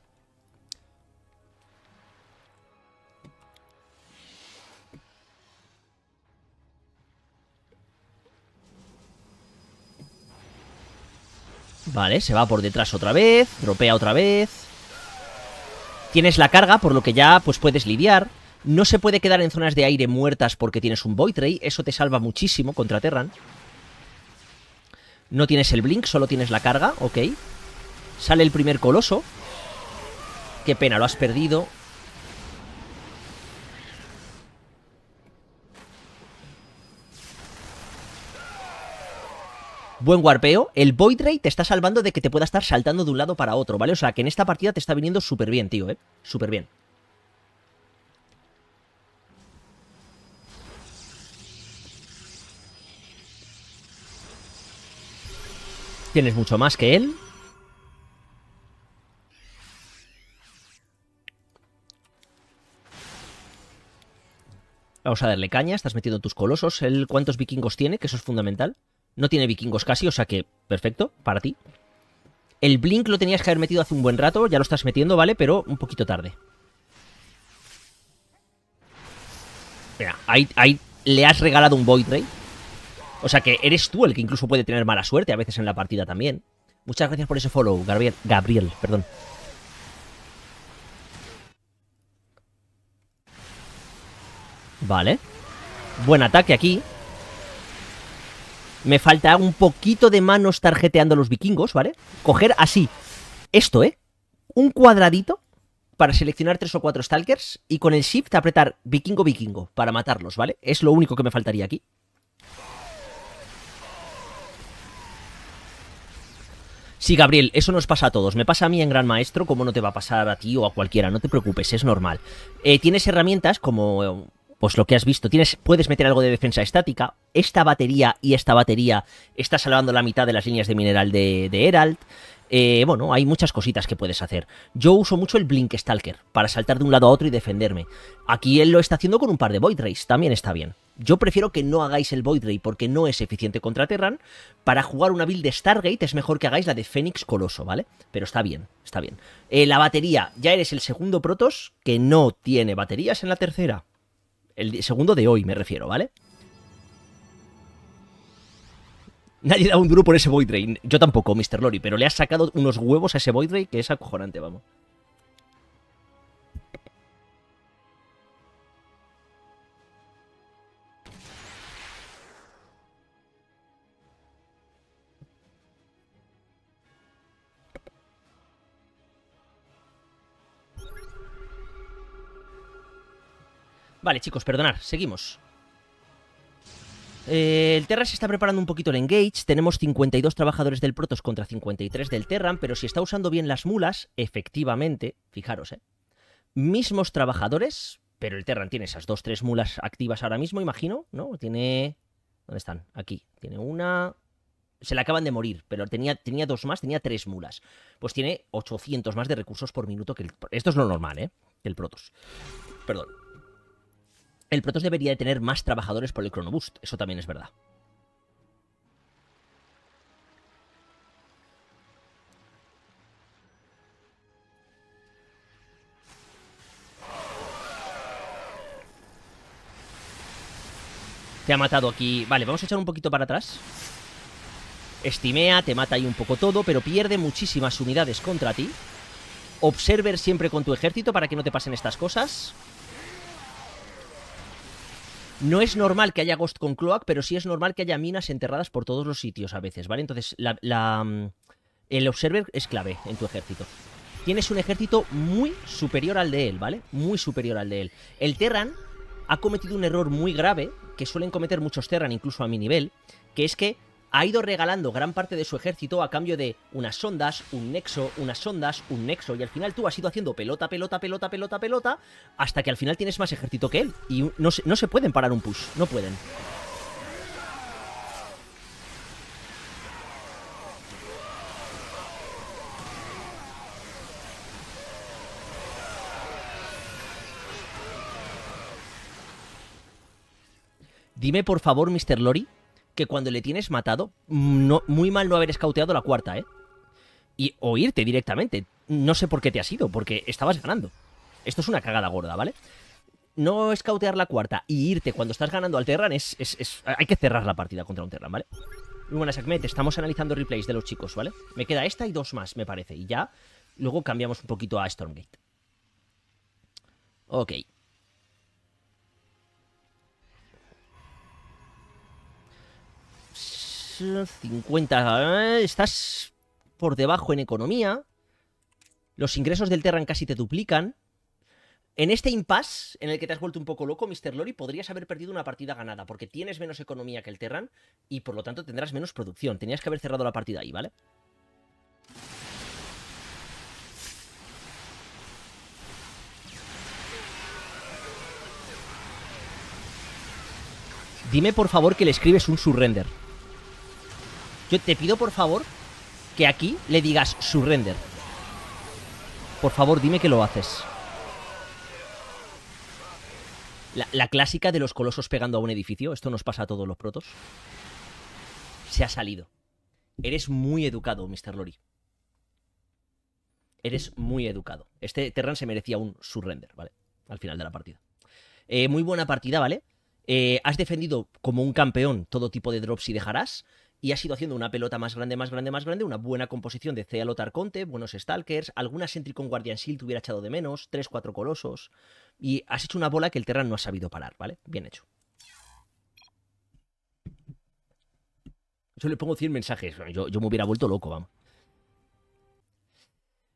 Speaker 1: Vale, se va por detrás otra vez, tropea otra vez. Tienes la carga, por lo que ya pues puedes lidiar. No se puede quedar en zonas de aire muertas porque tienes un Void Ray. Eso te salva muchísimo contra Terran. No tienes el Blink, solo tienes la carga. Ok. Sale el primer Coloso. Qué pena, lo has perdido. Buen warpeo. El Void te está salvando de que te pueda estar saltando de un lado para otro, ¿vale? O sea, que en esta partida te está viniendo súper bien, tío, ¿eh? Súper bien. Tienes mucho más que él. Vamos a darle caña. Estás metiendo tus colosos. ¿El cuántos vikingos tiene? Que eso es fundamental. No tiene vikingos casi, o sea que perfecto para ti. El Blink lo tenías que haber metido hace un buen rato, ya lo estás metiendo, ¿vale? Pero un poquito tarde. Mira, ahí, le has regalado un Void O sea que eres tú el que incluso puede tener mala suerte a veces en la partida también. Muchas gracias por ese follow, Gabriel. Gabriel, perdón. Vale. Buen ataque aquí. Me falta un poquito de manos tarjeteando a los vikingos, ¿vale? Coger así, esto, ¿eh? Un cuadradito para seleccionar tres o cuatro stalkers y con el shift apretar vikingo vikingo para matarlos, ¿vale? Es lo único que me faltaría aquí. Sí, Gabriel, eso nos pasa a todos. Me pasa a mí en Gran Maestro, como no te va a pasar a ti o a cualquiera, no te preocupes, es normal. Eh, tienes herramientas como eh, pues lo que has visto, tienes, puedes meter algo de defensa estática. Esta batería y esta batería está salvando la mitad de las líneas de mineral de, Herald. Eh, bueno, hay muchas cositas que puedes hacer. Yo uso mucho el Blink Stalker para saltar de un lado a otro y defenderme. Aquí él lo está haciendo con un par de Void Rays, también está bien. Yo prefiero que no hagáis el Void Ray porque no es eficiente contra Terran. Para jugar una build de Stargate es mejor que hagáis la de Fénix Coloso, ¿vale? Pero está bien, está bien. Eh, la batería, ya eres el segundo Protoss que no tiene baterías en la tercera. El segundo de hoy me refiero, ¿vale? Nadie da un duro por ese Void drain Yo tampoco, Mr. Lori, pero le has sacado unos huevos a ese Void que es acojonante, vamos. Vale, chicos, perdonad, seguimos. Eh, el Terran se está preparando un poquito el engage. Tenemos 52 trabajadores del Protos contra 53 del Terran, pero si está usando bien las mulas, efectivamente, fijaros, ¿eh? Mismos trabajadores, pero el Terran tiene esas dos, tres mulas activas ahora mismo, imagino, ¿no? Tiene... ¿Dónde están? Aquí. Tiene una... Se le acaban de morir, pero tenía, tenía dos más, tenía tres mulas. Pues tiene 800 más de recursos por minuto que el... Esto es lo normal, ¿eh? El Protos. Perdón. El Protoss debería de tener más trabajadores por el Cronoboost. eso también es verdad. Te ha matado aquí. Vale, vamos a echar un poquito para atrás. Estimea, te mata ahí un poco todo, pero pierde muchísimas unidades contra ti. Observer siempre con tu ejército para que no te pasen estas cosas. No es normal que haya Ghost con Cloak, pero sí es normal que haya minas enterradas por todos los sitios a veces, ¿vale? Entonces, la, la, mm, el Observer es clave en tu ejército. Tienes un ejército muy superior al de él, ¿vale? Muy superior al de él. El Terran ha cometido un error muy grave, que suelen cometer muchos Terran, incluso a mi nivel, que es que ha ido regalando gran parte de su ejército a cambio de unas sondas, un nexo, unas sondas, un nexo, y al final tú has ido haciendo pelota, pelota, pelota, pelota, pelota, hasta que al final tienes más ejército que él, y no se, no se pueden parar un push, no pueden. Dime por favor, Mr. Lori, que cuando le tienes matado, muy mal no haber escauteado la cuarta, ¿eh? Y o irte directamente. No sé por qué te has ido, porque estabas ganando. Esto es una cagada gorda, ¿vale? No escautear la cuarta y irte cuando estás ganando al Terran es, Hay que cerrar la partida contra un Terran, ¿vale? Muy buenas, Ahmed. Estamos analizando replays de los chicos, ¿vale? Me queda esta y dos más, me parece. Y ya luego cambiamos un poquito a Stormgate. Ok. 50. Eh, estás por debajo en economía. Los ingresos del Terran casi te duplican. En este impasse en el que te has vuelto un poco loco, Mr. Lori, podrías haber perdido una partida ganada, porque tienes menos economía que el Terran y por lo tanto tendrás menos producción. Tenías que haber cerrado la partida ahí, ¿vale? Dime por favor que le escribes un surrender. Yo te pido por favor que aquí le digas surrender. Por favor, dime que lo haces. La, clásica de los colosos pegando a un edificio, esto nos pasa a todos los protos. Se ha salido. Eres muy educado, Mr. Lori. Eres muy educado. Este Terran se merecía un surrender, ¿vale? Al final de la partida. Eh, muy buena partida, ¿vale? Eh, has defendido como un campeón todo tipo de drops y dejarás y has ido haciendo una pelota más grande, más grande, más grande, una buena composición de Cea Lotar Conte, buenos Stalkers, alguna Sentry con Guardian Shield te hubiera echado de menos, 3-4 Colosos, y has hecho una bola que el Terran no ha sabido parar, ¿vale? Bien hecho. Yo le pongo 100 mensajes, yo, me hubiera vuelto loco, vamos.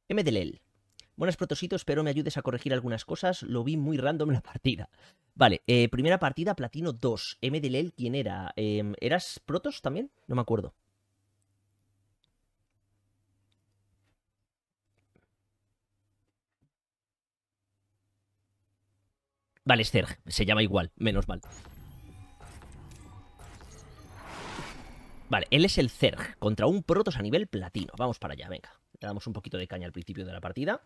Speaker 1: MDLL. Buenas protositos, espero me ayudes a corregir algunas cosas. Lo vi muy random en la partida. Vale, eh, primera partida, platino 2. MDL, ¿quién era? Em, ¿Eras protos también? No me acuerdo. Vale, Zerg. se llama igual, menos mal. Vale, él es el Zerg contra un Protos a nivel platino. Vamos para allá, venga. Le damos un poquito de caña al principio de la partida.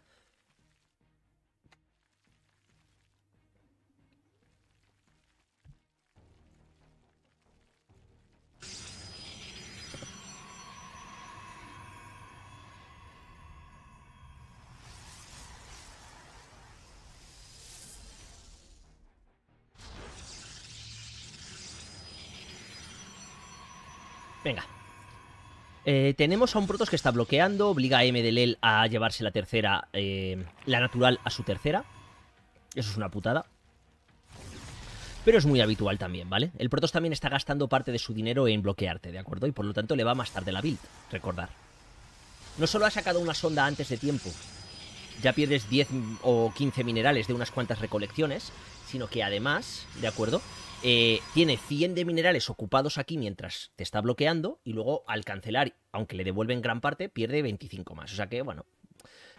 Speaker 1: Eh, tenemos a un protos que está bloqueando, obliga a M a llevarse la tercera, eh, la natural a su tercera. Eso es una putada. Pero es muy habitual también, ¿vale? El protos también está gastando parte de su dinero en bloquearte, ¿de acuerdo? Y por lo tanto le va más tarde la build, recordar. No solo ha sacado una sonda antes de tiempo, ya pierdes 10 o 15 minerales de unas cuantas recolecciones, sino que además, ¿de acuerdo? Eh, tiene 100 de minerales ocupados aquí mientras te está bloqueando y luego al cancelar, aunque le devuelven gran parte, pierde 25 más. O sea que, bueno,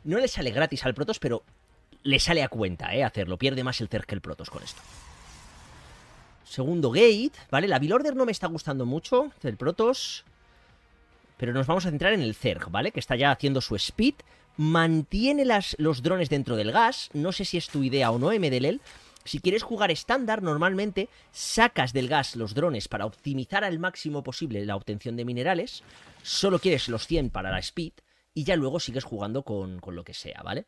Speaker 1: no le sale gratis al Protoss, pero le sale a cuenta eh, hacerlo. Pierde más el Zerg que el Protoss con esto. Segundo gate, ¿vale? La Bill Order no me está gustando mucho del Protoss, pero nos vamos a centrar en el Zerg, ¿vale? Que está ya haciendo su speed. Mantiene las, los drones dentro del gas. No sé si es tu idea o no, MDLL si quieres jugar estándar, normalmente sacas del gas los drones para optimizar al máximo posible la obtención de minerales, solo quieres los 100 para la speed y ya luego sigues jugando con, lo que sea, ¿vale?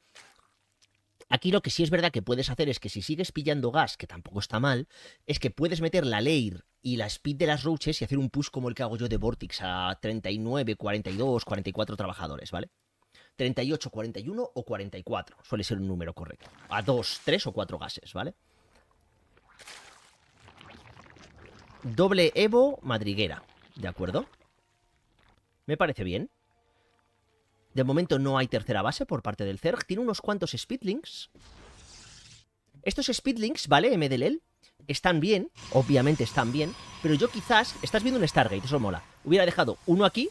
Speaker 1: Aquí lo que sí es verdad que puedes hacer es que si sigues pillando gas, que tampoco está mal, es que puedes meter la layer y la Speed de las Roaches y hacer un push como el que hago yo de Vortex a 39, 42, 44 trabajadores, ¿vale? 38, 41 o 44 suele ser un número correcto. A 2, 3 o 4 gases, ¿vale? Doble Evo madriguera. ¿De acuerdo? Me parece bien. De momento no hay tercera base por parte del Zerg. Tiene unos cuantos speedlinks. Estos Speedlinks, ¿vale? MDLL. Están bien, obviamente están bien. Pero yo quizás... Estás viendo un Stargate, eso mola. Hubiera dejado uno aquí,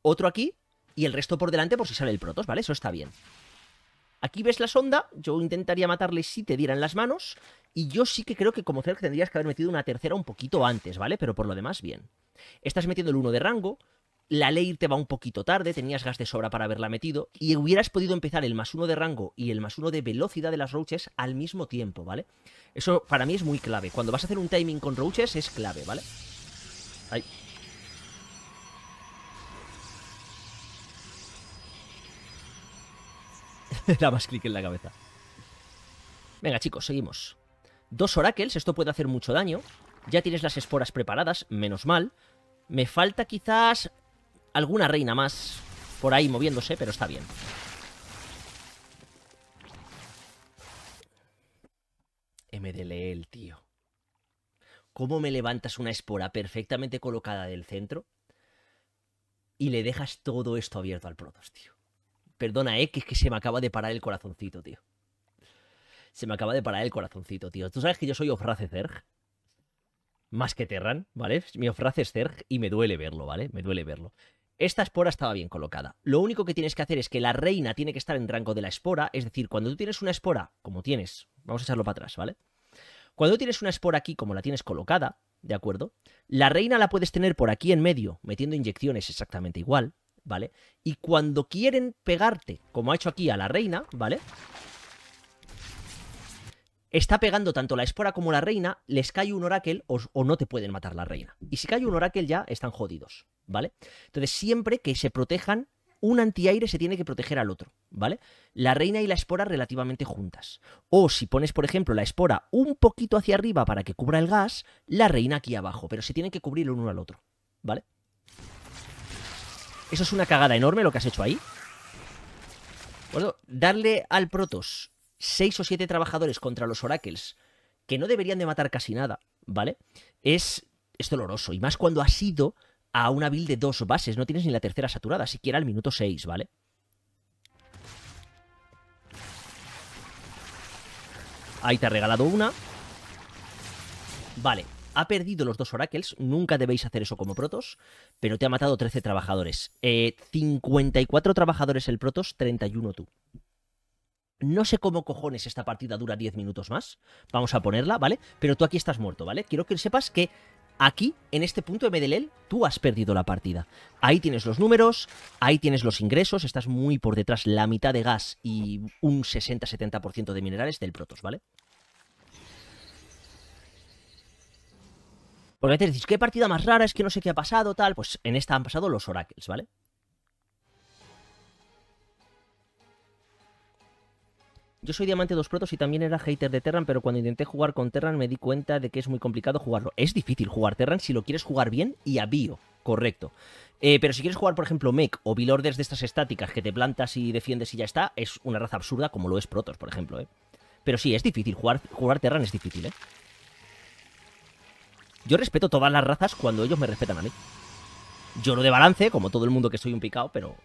Speaker 1: otro aquí y el resto por delante por si sale el Protoss, ¿vale? Eso está bien. Aquí ves la sonda, yo intentaría matarle si te dieran las manos, y yo sí que creo que como Zerg tendrías que haber metido una tercera un poquito antes, ¿vale? Pero por lo demás, bien. Estás metiendo el 1 de rango, la ley te va un poquito tarde, tenías gas de sobra para haberla metido, y hubieras podido empezar el más uno de rango y el más uno de velocidad de las roaches al mismo tiempo, ¿vale? Eso para mí es muy clave. Cuando vas a hacer un timing con roaches es clave, ¿vale? Ahí. [LAUGHS] da más clic en la cabeza. Venga, chicos, seguimos. Dos oráculos, esto puede hacer mucho daño. Ya tienes las esporas preparadas, menos mal. Me falta quizás alguna reina más por ahí moviéndose, pero está bien. MDLL, e, tío. ¿Cómo me levantas una espora perfectamente colocada del centro y le dejas todo esto abierto al Protoss, tío? Perdona, eh, que que se me acaba de parar el corazoncito, tío. Se me acaba de parar el corazoncito, tío. Tú sabes que yo soy Ofrace Zerg. Más que Terran, ¿vale? Mi Ofrace es Zerg y me duele verlo, ¿vale? Me duele verlo. Esta espora estaba bien colocada. Lo único que tienes que hacer es que la reina tiene que estar en rango de la espora. Es decir, cuando tú tienes una espora, como tienes, vamos a echarlo para atrás, ¿vale? Cuando tú tienes una espora aquí, como la tienes colocada, ¿de acuerdo? La reina la puedes tener por aquí en medio, metiendo inyecciones exactamente igual, ¿vale? Y cuando quieren pegarte, como ha hecho aquí a la reina, ¿vale? Está pegando tanto la espora como la reina, les cae un oráquel o, no te pueden matar la reina. Y si cae un oráquel ya están jodidos, ¿vale? Entonces siempre que se protejan un antiaire se tiene que proteger al otro, ¿vale? La reina y la espora relativamente juntas. O si pones, por ejemplo, la espora un poquito hacia arriba para que cubra el gas, la reina aquí abajo, pero se tienen que cubrir el uno al otro, ¿vale? Eso es una cagada enorme lo que has hecho ahí. Bueno, darle al Protos 6 o 7 trabajadores contra los Oracles, que no deberían de matar casi nada, ¿vale? Es, es doloroso. Y más cuando has ido a una build de dos bases. No tienes ni la tercera saturada, siquiera al minuto 6, ¿vale? Ahí te ha regalado una. Vale, ha perdido los dos oracles, nunca debéis hacer eso como protos, pero te ha matado 13 trabajadores. 54 eh, trabajadores el protos, 31 tú. No sé cómo cojones esta partida dura 10 minutos más. Vamos a ponerla, ¿vale? Pero tú aquí estás muerto, ¿vale? Quiero que sepas que aquí, en este punto de Medelel, tú has perdido la partida. Ahí tienes los números, ahí tienes los ingresos, estás muy por detrás, la mitad de gas y un 60-70% de minerales del Protos, ¿vale? Porque te decís, ¿qué partida más rara? Es que no sé qué ha pasado, tal. Pues en esta han pasado los oracles, ¿vale? Yo soy diamante dos protos y también era hater de Terran, pero cuando intenté jugar con Terran me di cuenta de que es muy complicado jugarlo. Es difícil jugar Terran si lo quieres jugar bien y a bio, correcto. Eh, pero si quieres jugar, por ejemplo, Mech o billorders de estas estáticas que te plantas y defiendes y ya está, es una raza absurda como lo es Protos, por ejemplo, ¿eh? Pero sí, es difícil, jugar, jugar Terran es difícil, ¿eh? Yo respeto todas las razas cuando ellos me respetan a mí. Yo lo de balance, como todo el mundo que soy un picado, pero.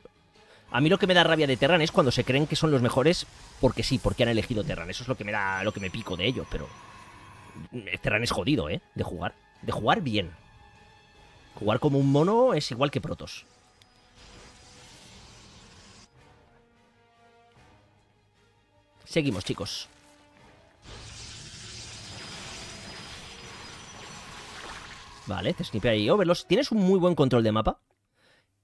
Speaker 1: A mí lo que me da rabia de Terran es cuando se creen que son los mejores porque sí, porque han elegido Terran. Eso es lo que me da, lo que me pico de ellos, pero. Terran es jodido, ¿eh? De jugar. De jugar bien. Jugar como un mono es igual que Protos. Seguimos, chicos. Vale, te snipea ahí Overlos. Tienes un muy buen control de mapa.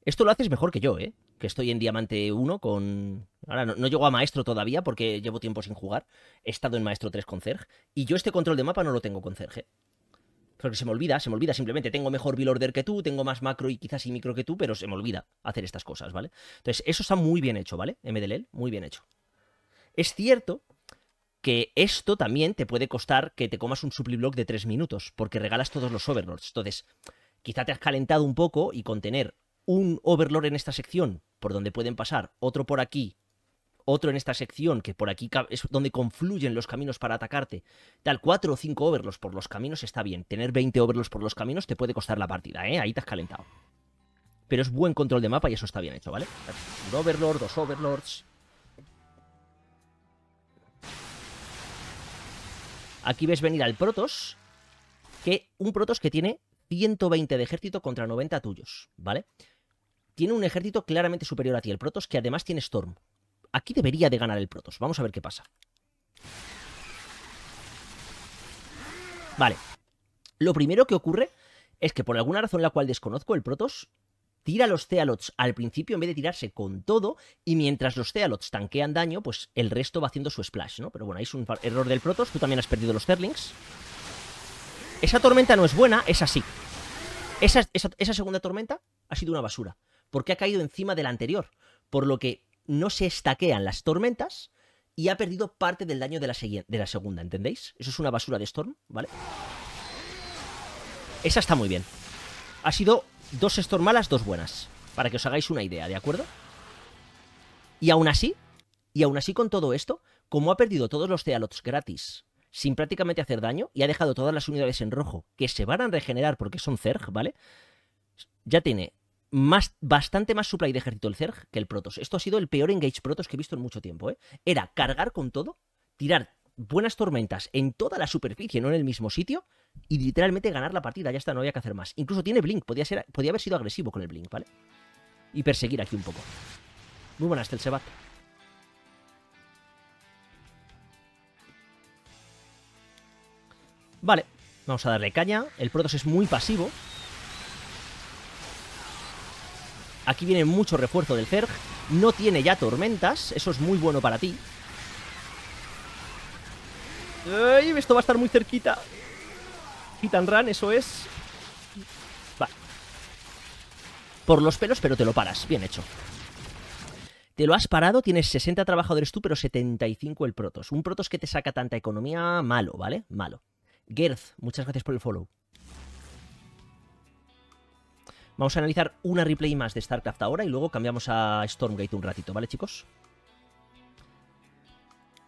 Speaker 1: Esto lo haces mejor que yo, ¿eh? Que estoy en Diamante 1 con... Ahora no, llego a Maestro todavía porque llevo tiempo sin jugar. He estado en Maestro 3 con Zerg. Y yo este control de mapa no lo tengo con Zerg, ¿eh? Porque se me olvida, se me olvida. Simplemente tengo mejor build order que tú, tengo más macro y quizás y micro que tú, pero se me olvida hacer estas cosas, ¿vale? Entonces, eso está muy bien hecho, ¿vale? MDL, e muy bien hecho. Es cierto que esto también te puede costar que te comas un supliblock de 3 minutos, porque regalas todos los overlords. Entonces, quizá te has calentado un poco y con tener un overlord en esta sección, por donde pueden pasar, otro por aquí, otro en esta sección, que por aquí es donde confluyen los caminos para atacarte, tal, 4 o 5 overlords por los caminos está bien. Tener 20 overlords por los caminos te puede costar la partida, ¿eh? Ahí te has calentado. Pero es buen control de mapa y eso está bien hecho, ¿vale? Un overlord, dos overlords, Aquí ves venir al Protos, que un Protos que tiene 120 de ejército contra 90 tuyos, ¿vale? Tiene un ejército claramente superior a ti, el Protos, que además tiene Storm. Aquí debería de ganar el Protos, vamos a ver qué pasa. Vale. Lo primero que ocurre es que por alguna razón la cual desconozco, el Protos tira los Thealots al principio en vez de tirarse con todo, y mientras los Thealots tanquean daño, pues el resto va haciendo su splash, ¿no? Pero bueno, ahí es un error del Protoss, tú también has perdido los Zerlings. Esa tormenta no es buena, es así. Esa, esa, esa segunda tormenta ha sido una basura, porque ha caído encima de la anterior, por lo que no se estaquean las tormentas y ha perdido parte del daño de la, de la segunda, ¿entendéis? Eso es una basura de Storm, ¿vale? Esa está muy bien. Ha sido dos Storm malas, dos buenas. Para que os hagáis una idea, ¿de acuerdo? Y aún así, y aún así con todo esto, como ha perdido todos los Tealots gratis, sin prácticamente hacer daño, y ha dejado todas las unidades en rojo, que se van a regenerar porque son Zerg, ¿vale? Ya tiene más, bastante más supply de ejército el Zerg que el Protos. Esto ha sido el peor engage Protos que he visto en mucho tiempo, ¿eh? Era cargar con todo, tirar buenas tormentas en toda la superficie, no en el mismo sitio, y literalmente ganar la partida. Ya está, no había que hacer más. Incluso tiene Blink, podía, ser, podía haber sido agresivo con el Blink, ¿vale? Y perseguir aquí un poco. Muy buena el Sebat Vale, vamos a darle caña. El protos es muy pasivo. Aquí viene mucho refuerzo del Zerg. No tiene ya tormentas. Eso es muy bueno para ti. ¡Ey! Esto va a estar muy cerquita. Titan run, eso es. Vale. Por los pelos, pero te lo paras. Bien hecho. Te lo has parado, tienes 60 trabajadores tú, pero 75 el Protos. Un Protos que te saca tanta economía, malo, ¿vale? Malo. Gerth, muchas gracias por el follow. Vamos a analizar una replay más de StarCraft ahora y luego cambiamos a Stormgate un ratito, ¿vale, chicos?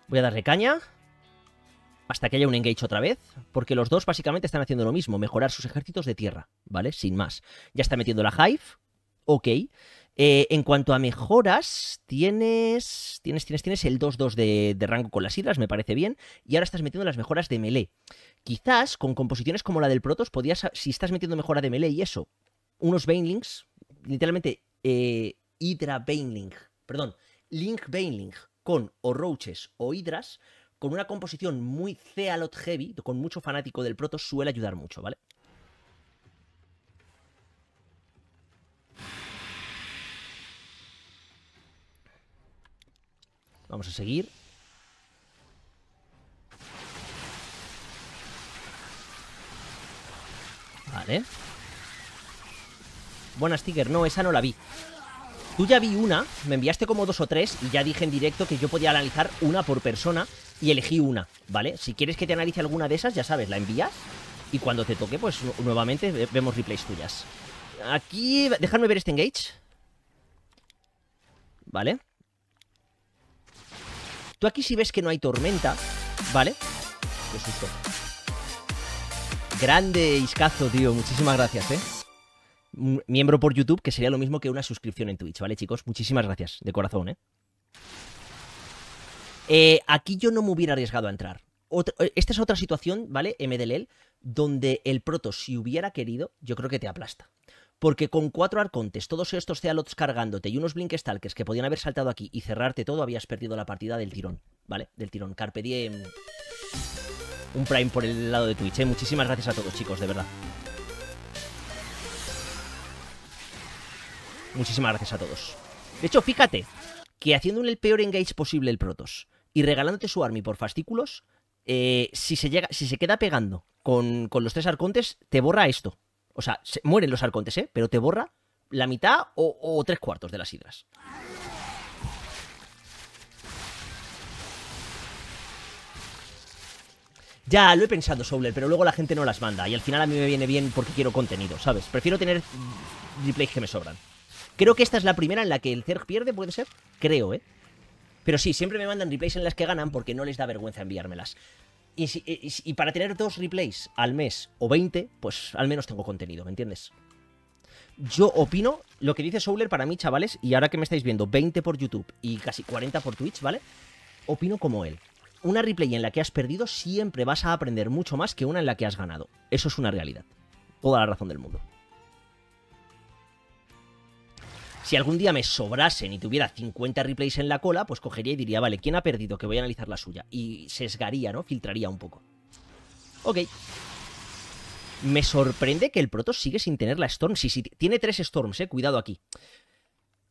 Speaker 1: Voy a darle caña hasta que haya un engage otra vez, porque los dos básicamente están haciendo lo mismo, mejorar sus ejércitos de tierra, ¿vale? Sin más. Ya está metiendo la Hive, ok. Eh, en cuanto a mejoras, tienes tienes, tienes, tienes el 2-2 de, rango con las hidras, me parece bien, y ahora estás metiendo las mejoras de melee. Quizás con composiciones como la del Protos, podías, si estás metiendo mejora de melee y eso, unos Banelings, literalmente eh, Hydra Baneling, perdón, Link Baneling con o roaches o hidras, con una composición muy Cealot heavy, con mucho fanático del proto, suele ayudar mucho, ¿vale? Vamos a seguir. Vale. Buena sticker. No, esa no la vi. Tú ya vi una, me enviaste como dos o tres y ya dije en directo que yo podía analizar una por persona y elegí una, ¿vale? Si quieres que te analice alguna de esas, ya sabes, la envías y cuando te toque, pues nuevamente vemos replays tuyas. Aquí, dejadme ver este engage. ¿Vale? Tú aquí si ves que no hay tormenta, ¿vale? Qué susto. Grande Iscazo, tío. Muchísimas gracias, ¿eh? Miembro por YouTube, que sería lo mismo que una suscripción en Twitch, ¿vale, chicos? Muchísimas gracias, de corazón, ¿eh? Eh, aquí yo no me hubiera arriesgado a entrar. Eh, esta es otra situación, ¿vale? MDL donde el proto, si hubiera querido, yo creo que te aplasta. Porque con cuatro arcontes, todos estos cealots cargándote y unos Stalkers que podían haber saltado aquí y cerrarte todo, habías perdido la partida del tirón, ¿vale? Del tirón. Carpe Un prime por el lado de Twitch, ¿eh? Muchísimas gracias a todos, chicos, de verdad. Muchísimas gracias a todos. De hecho, fíjate que haciendo el peor engage posible el Protoss, y regalándote su army por fascículos, eh, si, se llega, si se queda pegando con, los tres arcontes, te borra esto. O sea, se, mueren los arcontes, ¿eh? Pero te borra la mitad o, tres cuartos de las hidras. Ya, lo he pensado, sobre pero luego la gente no las manda. Y al final a mí me viene bien porque quiero contenido, ¿sabes? Prefiero tener replays que me sobran. Creo que esta es la primera en la que el Zerg pierde, ¿puede ser? Creo, ¿eh? Pero sí, siempre me mandan replays en las que ganan porque no les da vergüenza enviármelas. Y, para tener dos replays al mes o 20, pues al menos tengo contenido, ¿me entiendes? Yo opino, lo que dice Souler para mí, chavales, y ahora que me estáis viendo, 20 por YouTube y casi 40 por Twitch, ¿vale? Opino como él. Una replay en la que has perdido siempre vas a aprender mucho más que una en la que has ganado. Eso es una realidad. Toda la razón del mundo. Si algún día me sobrasen y tuviera 50 replays en la cola, pues cogería y diría, vale, ¿quién ha perdido? Que voy a analizar la suya. Y sesgaría, ¿no? Filtraría un poco. Ok. Me sorprende que el proto sigue sin tener la Storm. Sí, sí, tiene tres Storms, eh. Cuidado aquí.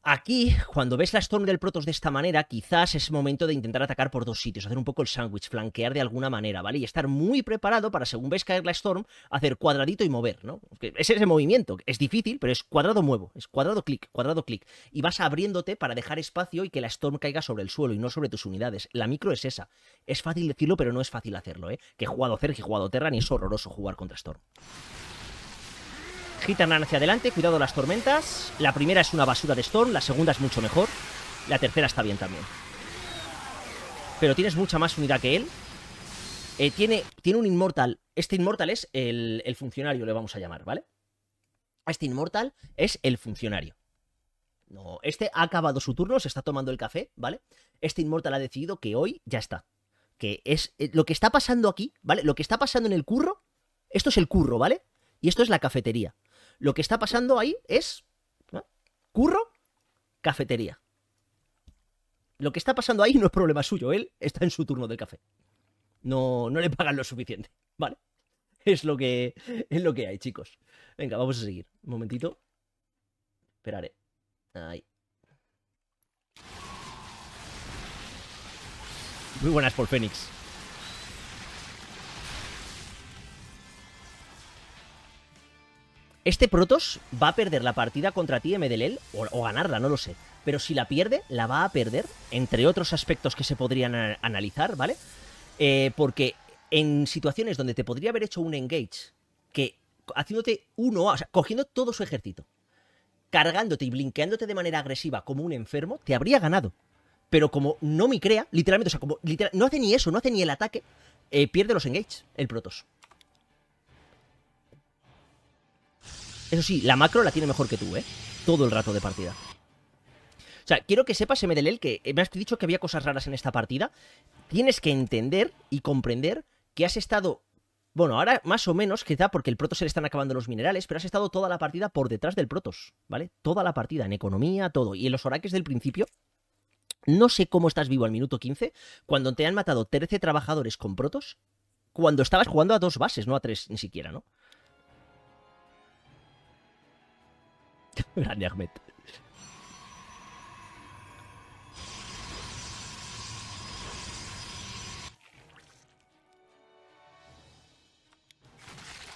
Speaker 1: Aquí, cuando ves la Storm del Protoss de esta manera, quizás es momento de intentar atacar por dos sitios, hacer un poco el sándwich, flanquear de alguna manera, ¿vale? Y estar muy preparado para, según ves caer la Storm, hacer cuadradito y mover, ¿no? Es ese movimiento, es difícil, pero es cuadrado muevo, es cuadrado clic, cuadrado clic. Y vas abriéndote para dejar espacio y que la Storm caiga sobre el suelo y no sobre tus unidades. La micro es esa. Es fácil decirlo, pero no es fácil hacerlo, ¿eh? Que he jugado Cerg, he jugado Terra, ni es horroroso jugar contra Storm. Gitanan hacia adelante, cuidado las tormentas. La primera es una basura de Storm, la segunda es mucho mejor. La tercera está bien también. Pero tienes mucha más unidad que él. Eh, tiene, tiene, un Inmortal. Este Inmortal es el, funcionario, le vamos a llamar, ¿vale? Este Inmortal es el funcionario. No, este ha acabado su turno, se está tomando el café, ¿vale? Este Inmortal ha decidido que hoy ya está. Que es eh, lo que está pasando aquí, ¿vale? Lo que está pasando en el curro, esto es el curro, ¿vale? Y esto es la cafetería. Lo que está pasando ahí es curro, cafetería. Lo que está pasando ahí no es problema suyo, él está en su turno del café. No, no le pagan lo suficiente, ¿vale? Es lo que, es lo que hay, chicos. Venga, vamos a seguir. Un momentito. Esperaré. Ahí. Muy buenas por Fénix. Este Protos va a perder la partida contra ti, MDLL, o, o ganarla, no lo sé. Pero si la pierde, la va a perder, entre otros aspectos que se podrían analizar, ¿vale? Eh, porque en situaciones donde te podría haber hecho un engage, que haciéndote uno, o sea, cogiendo todo su ejército, cargándote y blinqueándote de manera agresiva como un enfermo, te habría ganado. Pero como no me crea, literalmente, o sea, como no hace ni eso, no hace ni el ataque, eh, pierde los engage, el Protos. Eso sí, la macro la tiene mejor que tú, ¿eh? Todo el rato de partida. O sea, quiero que sepas, MDLL, que me has dicho que había cosas raras en esta partida. Tienes que entender y comprender que has estado bueno, ahora más o menos quizá porque el Protos se le están acabando los minerales, pero has estado toda la partida por detrás del Protos, ¿vale? Toda la partida, en economía, todo. Y en los oraques del principio, no sé cómo estás vivo al minuto 15, cuando te han matado 13 trabajadores con Protos, cuando estabas jugando a dos bases, no a tres ni siquiera, ¿no? [LAUGHS] Grande Ahmed.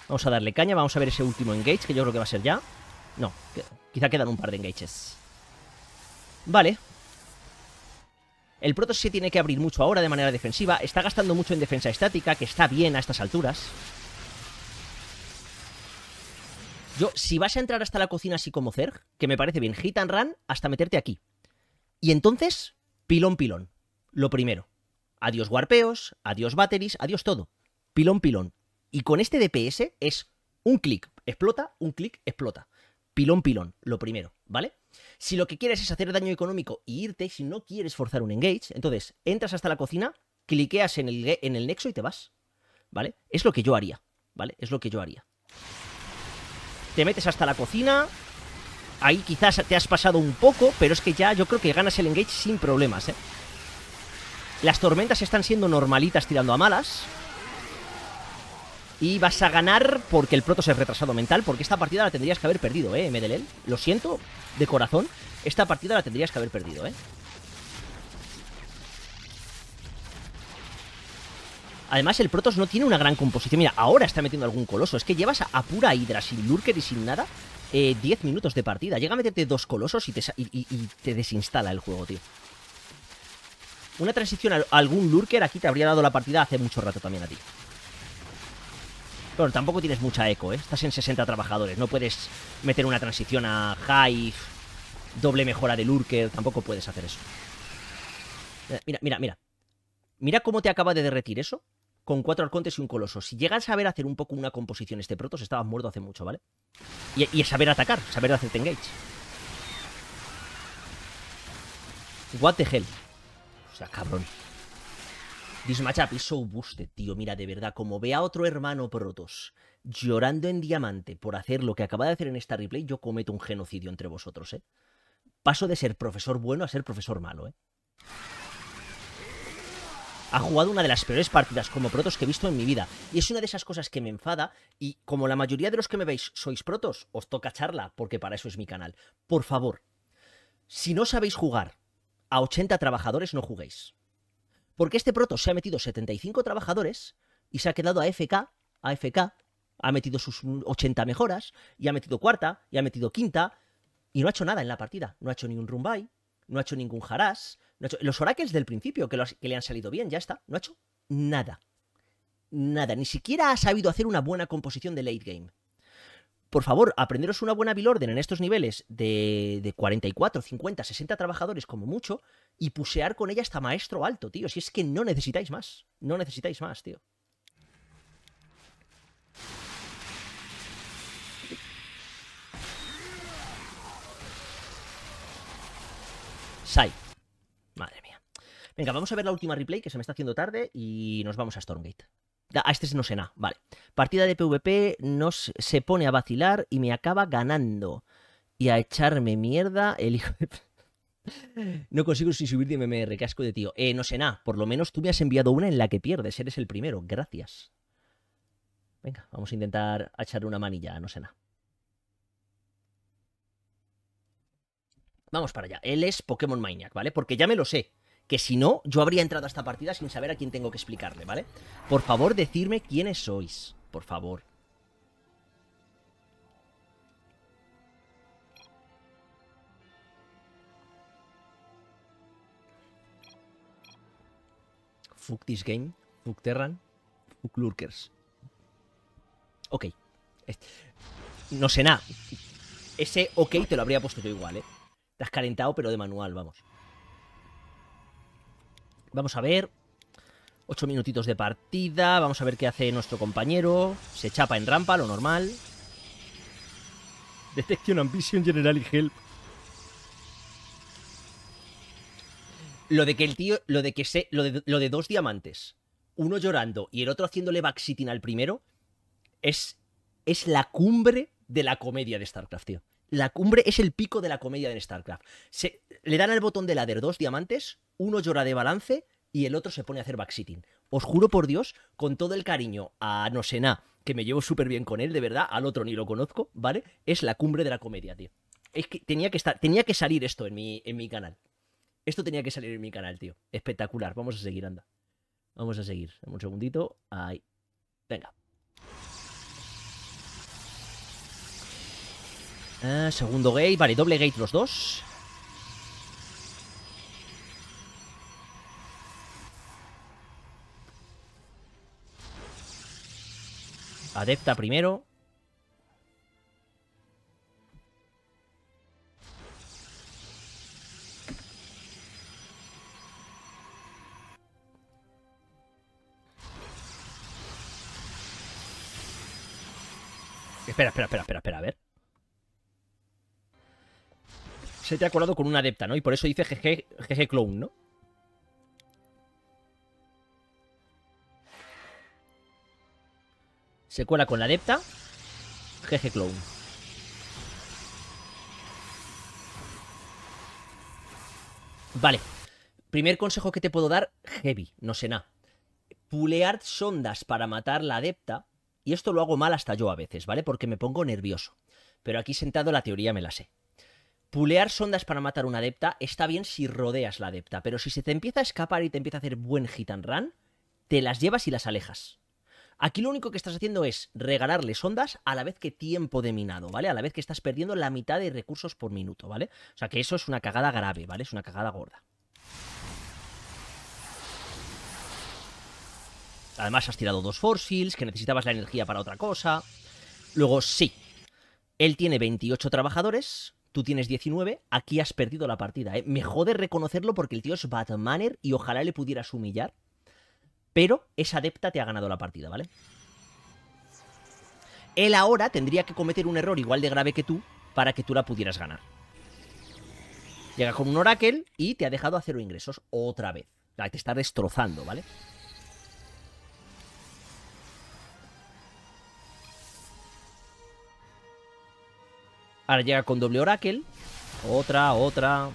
Speaker 1: Vamos a darle caña, vamos a ver ese último engage, que yo creo que va a ser ya. No, quizá quedan un par de engages. Vale. El Protoss se tiene que abrir mucho ahora de manera defensiva. Está gastando mucho en defensa estática, que está bien a estas alturas. Yo, si vas a entrar hasta la cocina así como Zerg, que me parece bien, hit and run hasta meterte aquí. Y entonces, pilón, pilón. Lo primero. Adiós guarpeos, adiós batteries, adiós todo. Pilón, pilón. Y con este DPS es un clic, explota, un clic, explota. Pilón, pilón, lo primero, ¿vale? Si lo que quieres es hacer daño económico y irte, si no quieres forzar un engage, entonces entras hasta la cocina, cliqueas en el, en el nexo y te vas. ¿Vale? Es lo que yo haría, ¿vale? Es lo que yo haría te metes hasta la cocina. Ahí quizás te has pasado un poco, pero es que ya yo creo que ganas el engage sin problemas, ¿eh? Las tormentas están siendo normalitas tirando a malas. Y vas a ganar porque el protos es retrasado mental, porque esta partida la tendrías que haber perdido, ¿eh, Medelel? Lo siento, de corazón, esta partida la tendrías que haber perdido, ¿eh? Además, el Protoss no tiene una gran composición. Mira, ahora está metiendo algún coloso. Es que llevas a, pura Hydra sin Lurker y sin nada 10 eh, minutos de partida. Llega a meterte dos colosos y te, te desinstala el juego, tío. Una transición a algún Lurker aquí te habría dado la partida hace mucho rato también a ti. Bueno, tampoco tienes mucha eco, ¿eh? Estás en 60 trabajadores. No puedes meter una transición a Hive, doble mejora de Lurker. Tampoco puedes hacer eso. Eh, mira, mira, mira. Mira cómo te acaba de derretir eso con cuatro arcontes y un coloso. Si llegas a saber hacer un poco una composición este Protos estaba muerto hace mucho, ¿vale? Y, y saber atacar, saber hacer engage. What the hell. O sea, cabrón. This matchup is so boosted, tío. Mira, de verdad, como ve a otro hermano Protos llorando en diamante por hacer lo que acaba de hacer en esta replay, yo cometo un genocidio entre vosotros, ¿eh? Paso de ser profesor bueno a ser profesor malo, ¿eh? ha jugado una de las peores partidas como protos que he visto en mi vida. Y es una de esas cosas que me enfada y como la mayoría de los que me veis sois protos, os toca charla, porque para eso es mi canal. Por favor, si no sabéis jugar a 80 trabajadores, no juguéis. Porque este proto se ha metido 75 trabajadores y se ha quedado a FK, a FK, ha metido sus 80 mejoras, y ha metido cuarta, y ha metido quinta, y no ha hecho nada en la partida. No ha hecho ni un no ha hecho ningún harás, los oracles del principio, que, que le han salido bien, ya está. No ha hecho nada. Nada. Ni siquiera ha sabido hacer una buena composición de late game. Por favor, aprenderos una buena bilorden en estos niveles de, de 44, 50, 60 trabajadores como mucho y pusear con ella hasta maestro alto, tío. Si es que no necesitáis más. No necesitáis más, tío. Sai. Madre mía. Venga, vamos a ver la última replay que se me está haciendo tarde y nos vamos a Stormgate. Ah, a este no sé nada, vale. Partida de PvP se pone a vacilar y me acaba ganando. Y a echarme mierda el hijo de... No consigo sin subir de MMR, casco de tío. Eh, no sé nada, por lo menos tú me has enviado una en la que pierdes, eres el primero, gracias. Venga, vamos a intentar echar una manilla, no sé nada. Vamos para allá. Él es Pokémon Maniac, ¿vale? Porque ya me lo sé. Que si no, yo habría entrado a esta partida sin saber a quién tengo que explicarle, ¿vale? Por favor, decirme quiénes sois. Por favor. Fuck this game. Fuck Terran. Fuck Lurkers. Ok. No sé nada. Ese ok te lo habría puesto yo igual, ¿eh? Te has calentado, pero de manual, vamos. Vamos a ver. Ocho minutitos de partida. Vamos a ver qué hace nuestro compañero. Se chapa en rampa, lo normal. Detection, Ambition, General y Help. Lo de que el tío. Lo de que se. Lo de, lo de dos diamantes. Uno llorando y el otro haciéndole backseating al primero. Es. Es la cumbre de la comedia de StarCraft, tío la cumbre es el pico de la comedia en StarCraft. Se, le dan al botón de ladder dos diamantes, uno llora de balance y el otro se pone a hacer backseating. Os juro por Dios, con todo el cariño a Nosena, que me llevo súper bien con él, de verdad, al otro ni lo conozco, ¿vale? Es la cumbre de la comedia, tío. Es que tenía que, estar, tenía que salir esto en mi, en mi canal. Esto tenía que salir en mi canal, tío. Espectacular. Vamos a seguir, anda. Vamos a seguir. Un segundito. Ahí. Venga. Ah, segundo gate. Vale, doble gate los dos. Adepta primero. Espera, espera, espera, espera, espera, a ver se te ha colado con una adepta, ¿no? Y por eso dice GG clown, ¿no? Se cuela con la adepta. Jeje clown. Vale. Primer consejo que te puedo dar, heavy, no sé nada. Pulear sondas para matar la adepta. Y esto lo hago mal hasta yo a veces, ¿vale? Porque me pongo nervioso. Pero aquí sentado la teoría me la sé. Pulear sondas para matar una adepta está bien si rodeas la adepta, pero si se te empieza a escapar y te empieza a hacer buen hit and run, te las llevas y las alejas. Aquí lo único que estás haciendo es regalarle sondas a la vez que tiempo de minado, ¿vale? A la vez que estás perdiendo la mitad de recursos por minuto, ¿vale? O sea que eso es una cagada grave, ¿vale? Es una cagada gorda. Además has tirado dos Force que necesitabas la energía para otra cosa. Luego sí, él tiene 28 trabajadores, tú tienes 19, aquí has perdido la partida. ¿eh? Me jode reconocerlo porque el tío es Batmaner y ojalá le pudieras humillar. Pero esa adepta te ha ganado la partida, ¿vale? Él ahora tendría que cometer un error igual de grave que tú para que tú la pudieras ganar. Llega con un Oracle y te ha dejado a cero ingresos otra vez. Te está destrozando, ¿vale? Ahora llega con doble Oracle. Otra, otra.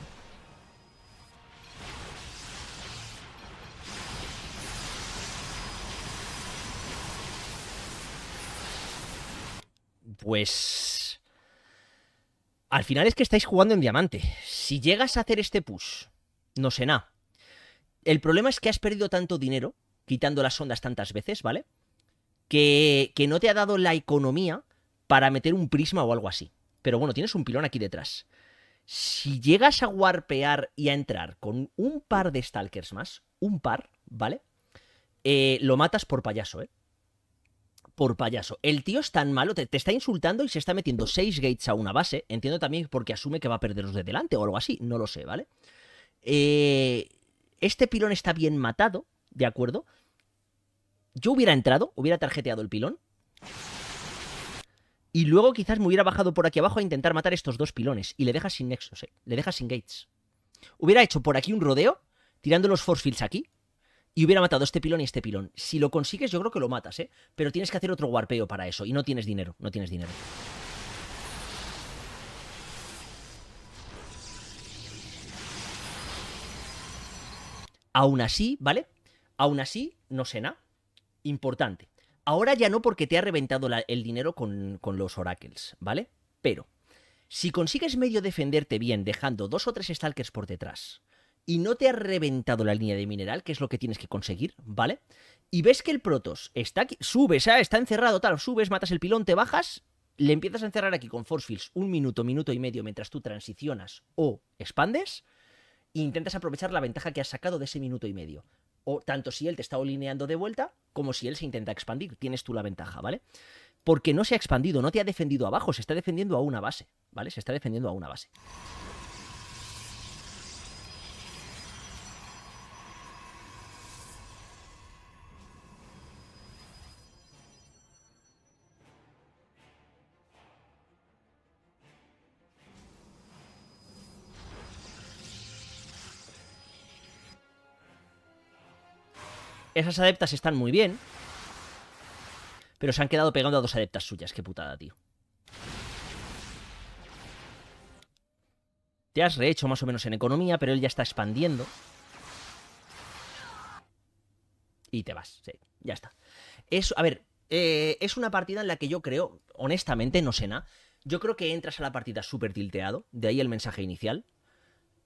Speaker 1: Pues... Al final es que estáis jugando en diamante. Si llegas a hacer este push, no sé nada. El problema es que has perdido tanto dinero, quitando las ondas tantas veces, ¿vale? Que, que no te ha dado la economía para meter un prisma o algo así. Pero bueno, tienes un pilón aquí detrás. Si llegas a warpear y a entrar con un par de Stalkers más, un par, ¿vale? Eh, lo matas por payaso, ¿eh? Por payaso. El tío es tan malo, te, está insultando y se está metiendo seis gates a una base. Entiendo también porque asume que va a perderos de delante o algo así, no lo sé, ¿vale? Eh, este pilón está bien matado, ¿de acuerdo? Yo hubiera entrado, hubiera tarjeteado el pilón, y luego quizás me hubiera bajado por aquí abajo a intentar matar estos dos pilones. Y le dejas sin nexos, eh. le dejas sin gates. Hubiera hecho por aquí un rodeo, tirando los force fields aquí. Y hubiera matado este pilón y este pilón. Si lo consigues, yo creo que lo matas, ¿eh? Pero tienes que hacer otro warpeo para eso. Y no tienes dinero, no tienes dinero. Aún así, ¿vale? Aún así, no sé nada. Importante. Ahora ya no porque te ha reventado el dinero con, los oracles, ¿vale? Pero si consigues medio defenderte bien dejando dos o tres stalkers por detrás y no te ha reventado la línea de mineral, que es lo que tienes que conseguir, ¿vale? Y ves que el Protos está aquí, subes, ah, está encerrado, tal, subes, matas el pilón, te bajas, le empiezas a encerrar aquí con force fields un minuto, minuto y medio mientras tú transicionas o expandes, e intentas aprovechar la ventaja que has sacado de ese minuto y medio o tanto si él te está alineando de vuelta como si él se intenta expandir. Tienes tú la ventaja, ¿vale? Porque no se ha expandido, no te ha defendido abajo, se está defendiendo a una base, ¿vale? Se está defendiendo a una base. Esas adeptas están muy bien. Pero se han quedado pegando a dos adeptas suyas. Qué putada, tío. Te has rehecho más o menos en economía, pero él ya está expandiendo. Y te vas, sí, ya está. a ver, eh, es una partida en la que yo creo, honestamente, no sé nada. Yo creo que entras a la partida súper tilteado, de ahí el mensaje inicial.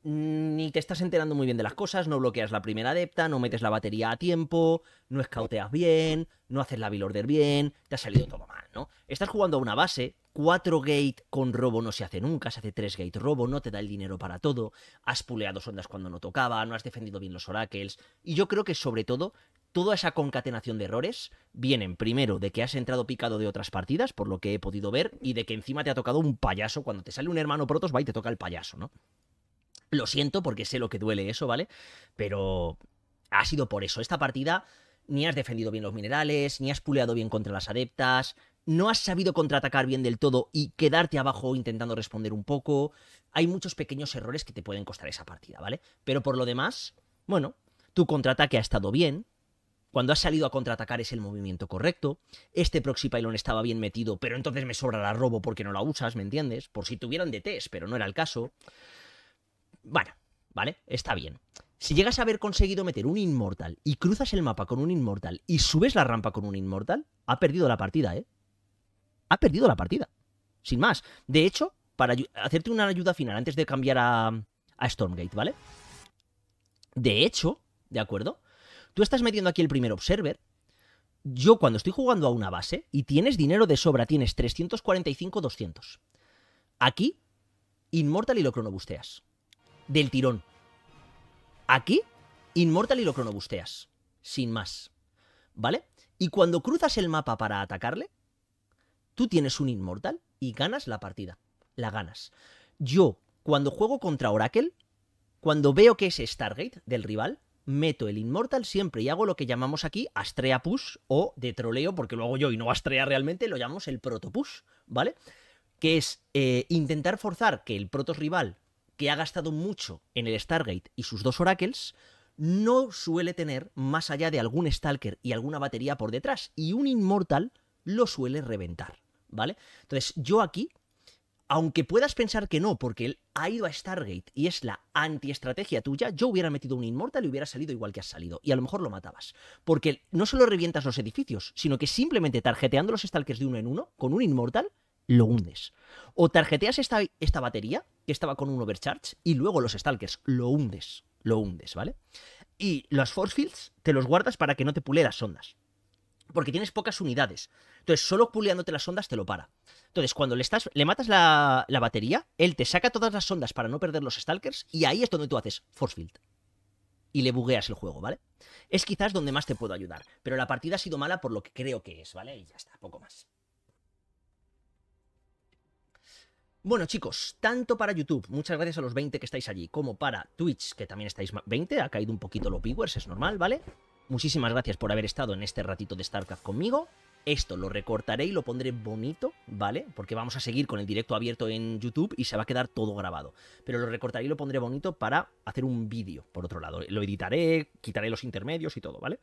Speaker 1: Mm, ni te estás enterando muy bien de las cosas, no bloqueas la primera adepta, no metes la batería a tiempo, no escauteas bien, no haces la build order bien, te ha salido todo mal, ¿no? Estás jugando a una base, cuatro gate con robo no se hace nunca, se hace tres gate robo, no te da el dinero para todo, has puleado sondas cuando no tocaba, no has defendido bien los oracles, y yo creo que sobre todo toda esa concatenación de errores vienen primero de que has entrado picado de otras partidas, por lo que he podido ver, y de que encima te ha tocado un payaso, cuando te sale un hermano protos va y te toca el payaso, ¿no? Lo siento porque sé lo que duele eso, ¿vale? Pero ha sido por eso. Esta partida ni has defendido bien los minerales, ni has puleado bien contra las adeptas, no has sabido contraatacar bien del todo y quedarte abajo intentando responder un poco. Hay muchos pequeños errores que te pueden costar esa partida, ¿vale? Pero por lo demás, bueno, tu contraataque ha estado bien. Cuando has salido a contraatacar es el movimiento correcto. Este proxy pylon estaba bien metido, pero entonces me sobra la robo porque no la usas, ¿me entiendes? Por si tuvieran de test, pero no era el caso. Bueno, ¿vale? Está bien. Si llegas a haber conseguido meter un inmortal y cruzas el mapa con un inmortal y subes la rampa con un inmortal, ha perdido la partida, ¿eh? Ha perdido la partida. Sin más. De hecho, para hacerte una ayuda final antes de cambiar a, a Stormgate, ¿vale? De hecho, ¿de acuerdo? Tú estás metiendo aquí el primer observer, yo cuando estoy jugando a una base y tienes dinero de sobra, tienes 345-200. Aquí, Inmortal y lo cronobusteas del tirón. Aquí, Inmortal y lo cronobusteas, sin más. ¿Vale? Y cuando cruzas el mapa para atacarle, tú tienes un Inmortal y ganas la partida. La ganas. Yo, cuando juego contra Oracle, cuando veo que es Stargate del rival, meto el Inmortal siempre y hago lo que llamamos aquí Astrea Push o de troleo, porque lo hago yo y no Astrea realmente, lo llamamos el Proto Push, ¿vale? Que es eh, intentar forzar que el proto rival que ha gastado mucho en el Stargate y sus dos oracles, no suele tener más allá de algún Stalker y alguna batería por detrás, y un Inmortal lo suele reventar, ¿vale? Entonces, yo aquí, aunque puedas pensar que no, porque él ha ido a Stargate y es la antiestrategia tuya, yo hubiera metido un Inmortal y hubiera salido igual que has salido, y a lo mejor lo matabas, porque no solo revientas los edificios, sino que simplemente tarjeteando los Stalkers de uno en uno, con un Inmortal, lo hundes. O tarjeteas esta, esta batería, que estaba con un overcharge, y luego los stalkers, lo hundes, lo hundes, ¿vale? Y los force fields te los guardas para que no te pule las ondas. Porque tienes pocas unidades. Entonces, solo puleándote las ondas te lo para. Entonces, cuando le, estás, le matas la, batería, él te saca todas las ondas para no perder los stalkers, y ahí es donde tú haces force field y le bugueas el juego, ¿vale? Es quizás donde más te puedo ayudar, pero la partida ha sido mala por lo que creo que es, ¿vale? Y ya está, poco más. Bueno, chicos, tanto para YouTube, muchas gracias a los 20 que estáis allí, como para Twitch, que también estáis 20, ha caído un poquito los viewers, es normal, ¿vale? Muchísimas gracias por haber estado en este ratito de StarCraft conmigo. Esto lo recortaré y lo pondré bonito, ¿vale? Porque vamos a seguir con el directo abierto en YouTube y se va a quedar todo grabado. Pero lo recortaré y lo pondré bonito para hacer un vídeo, por otro lado. Lo editaré, quitaré los intermedios y todo, ¿vale?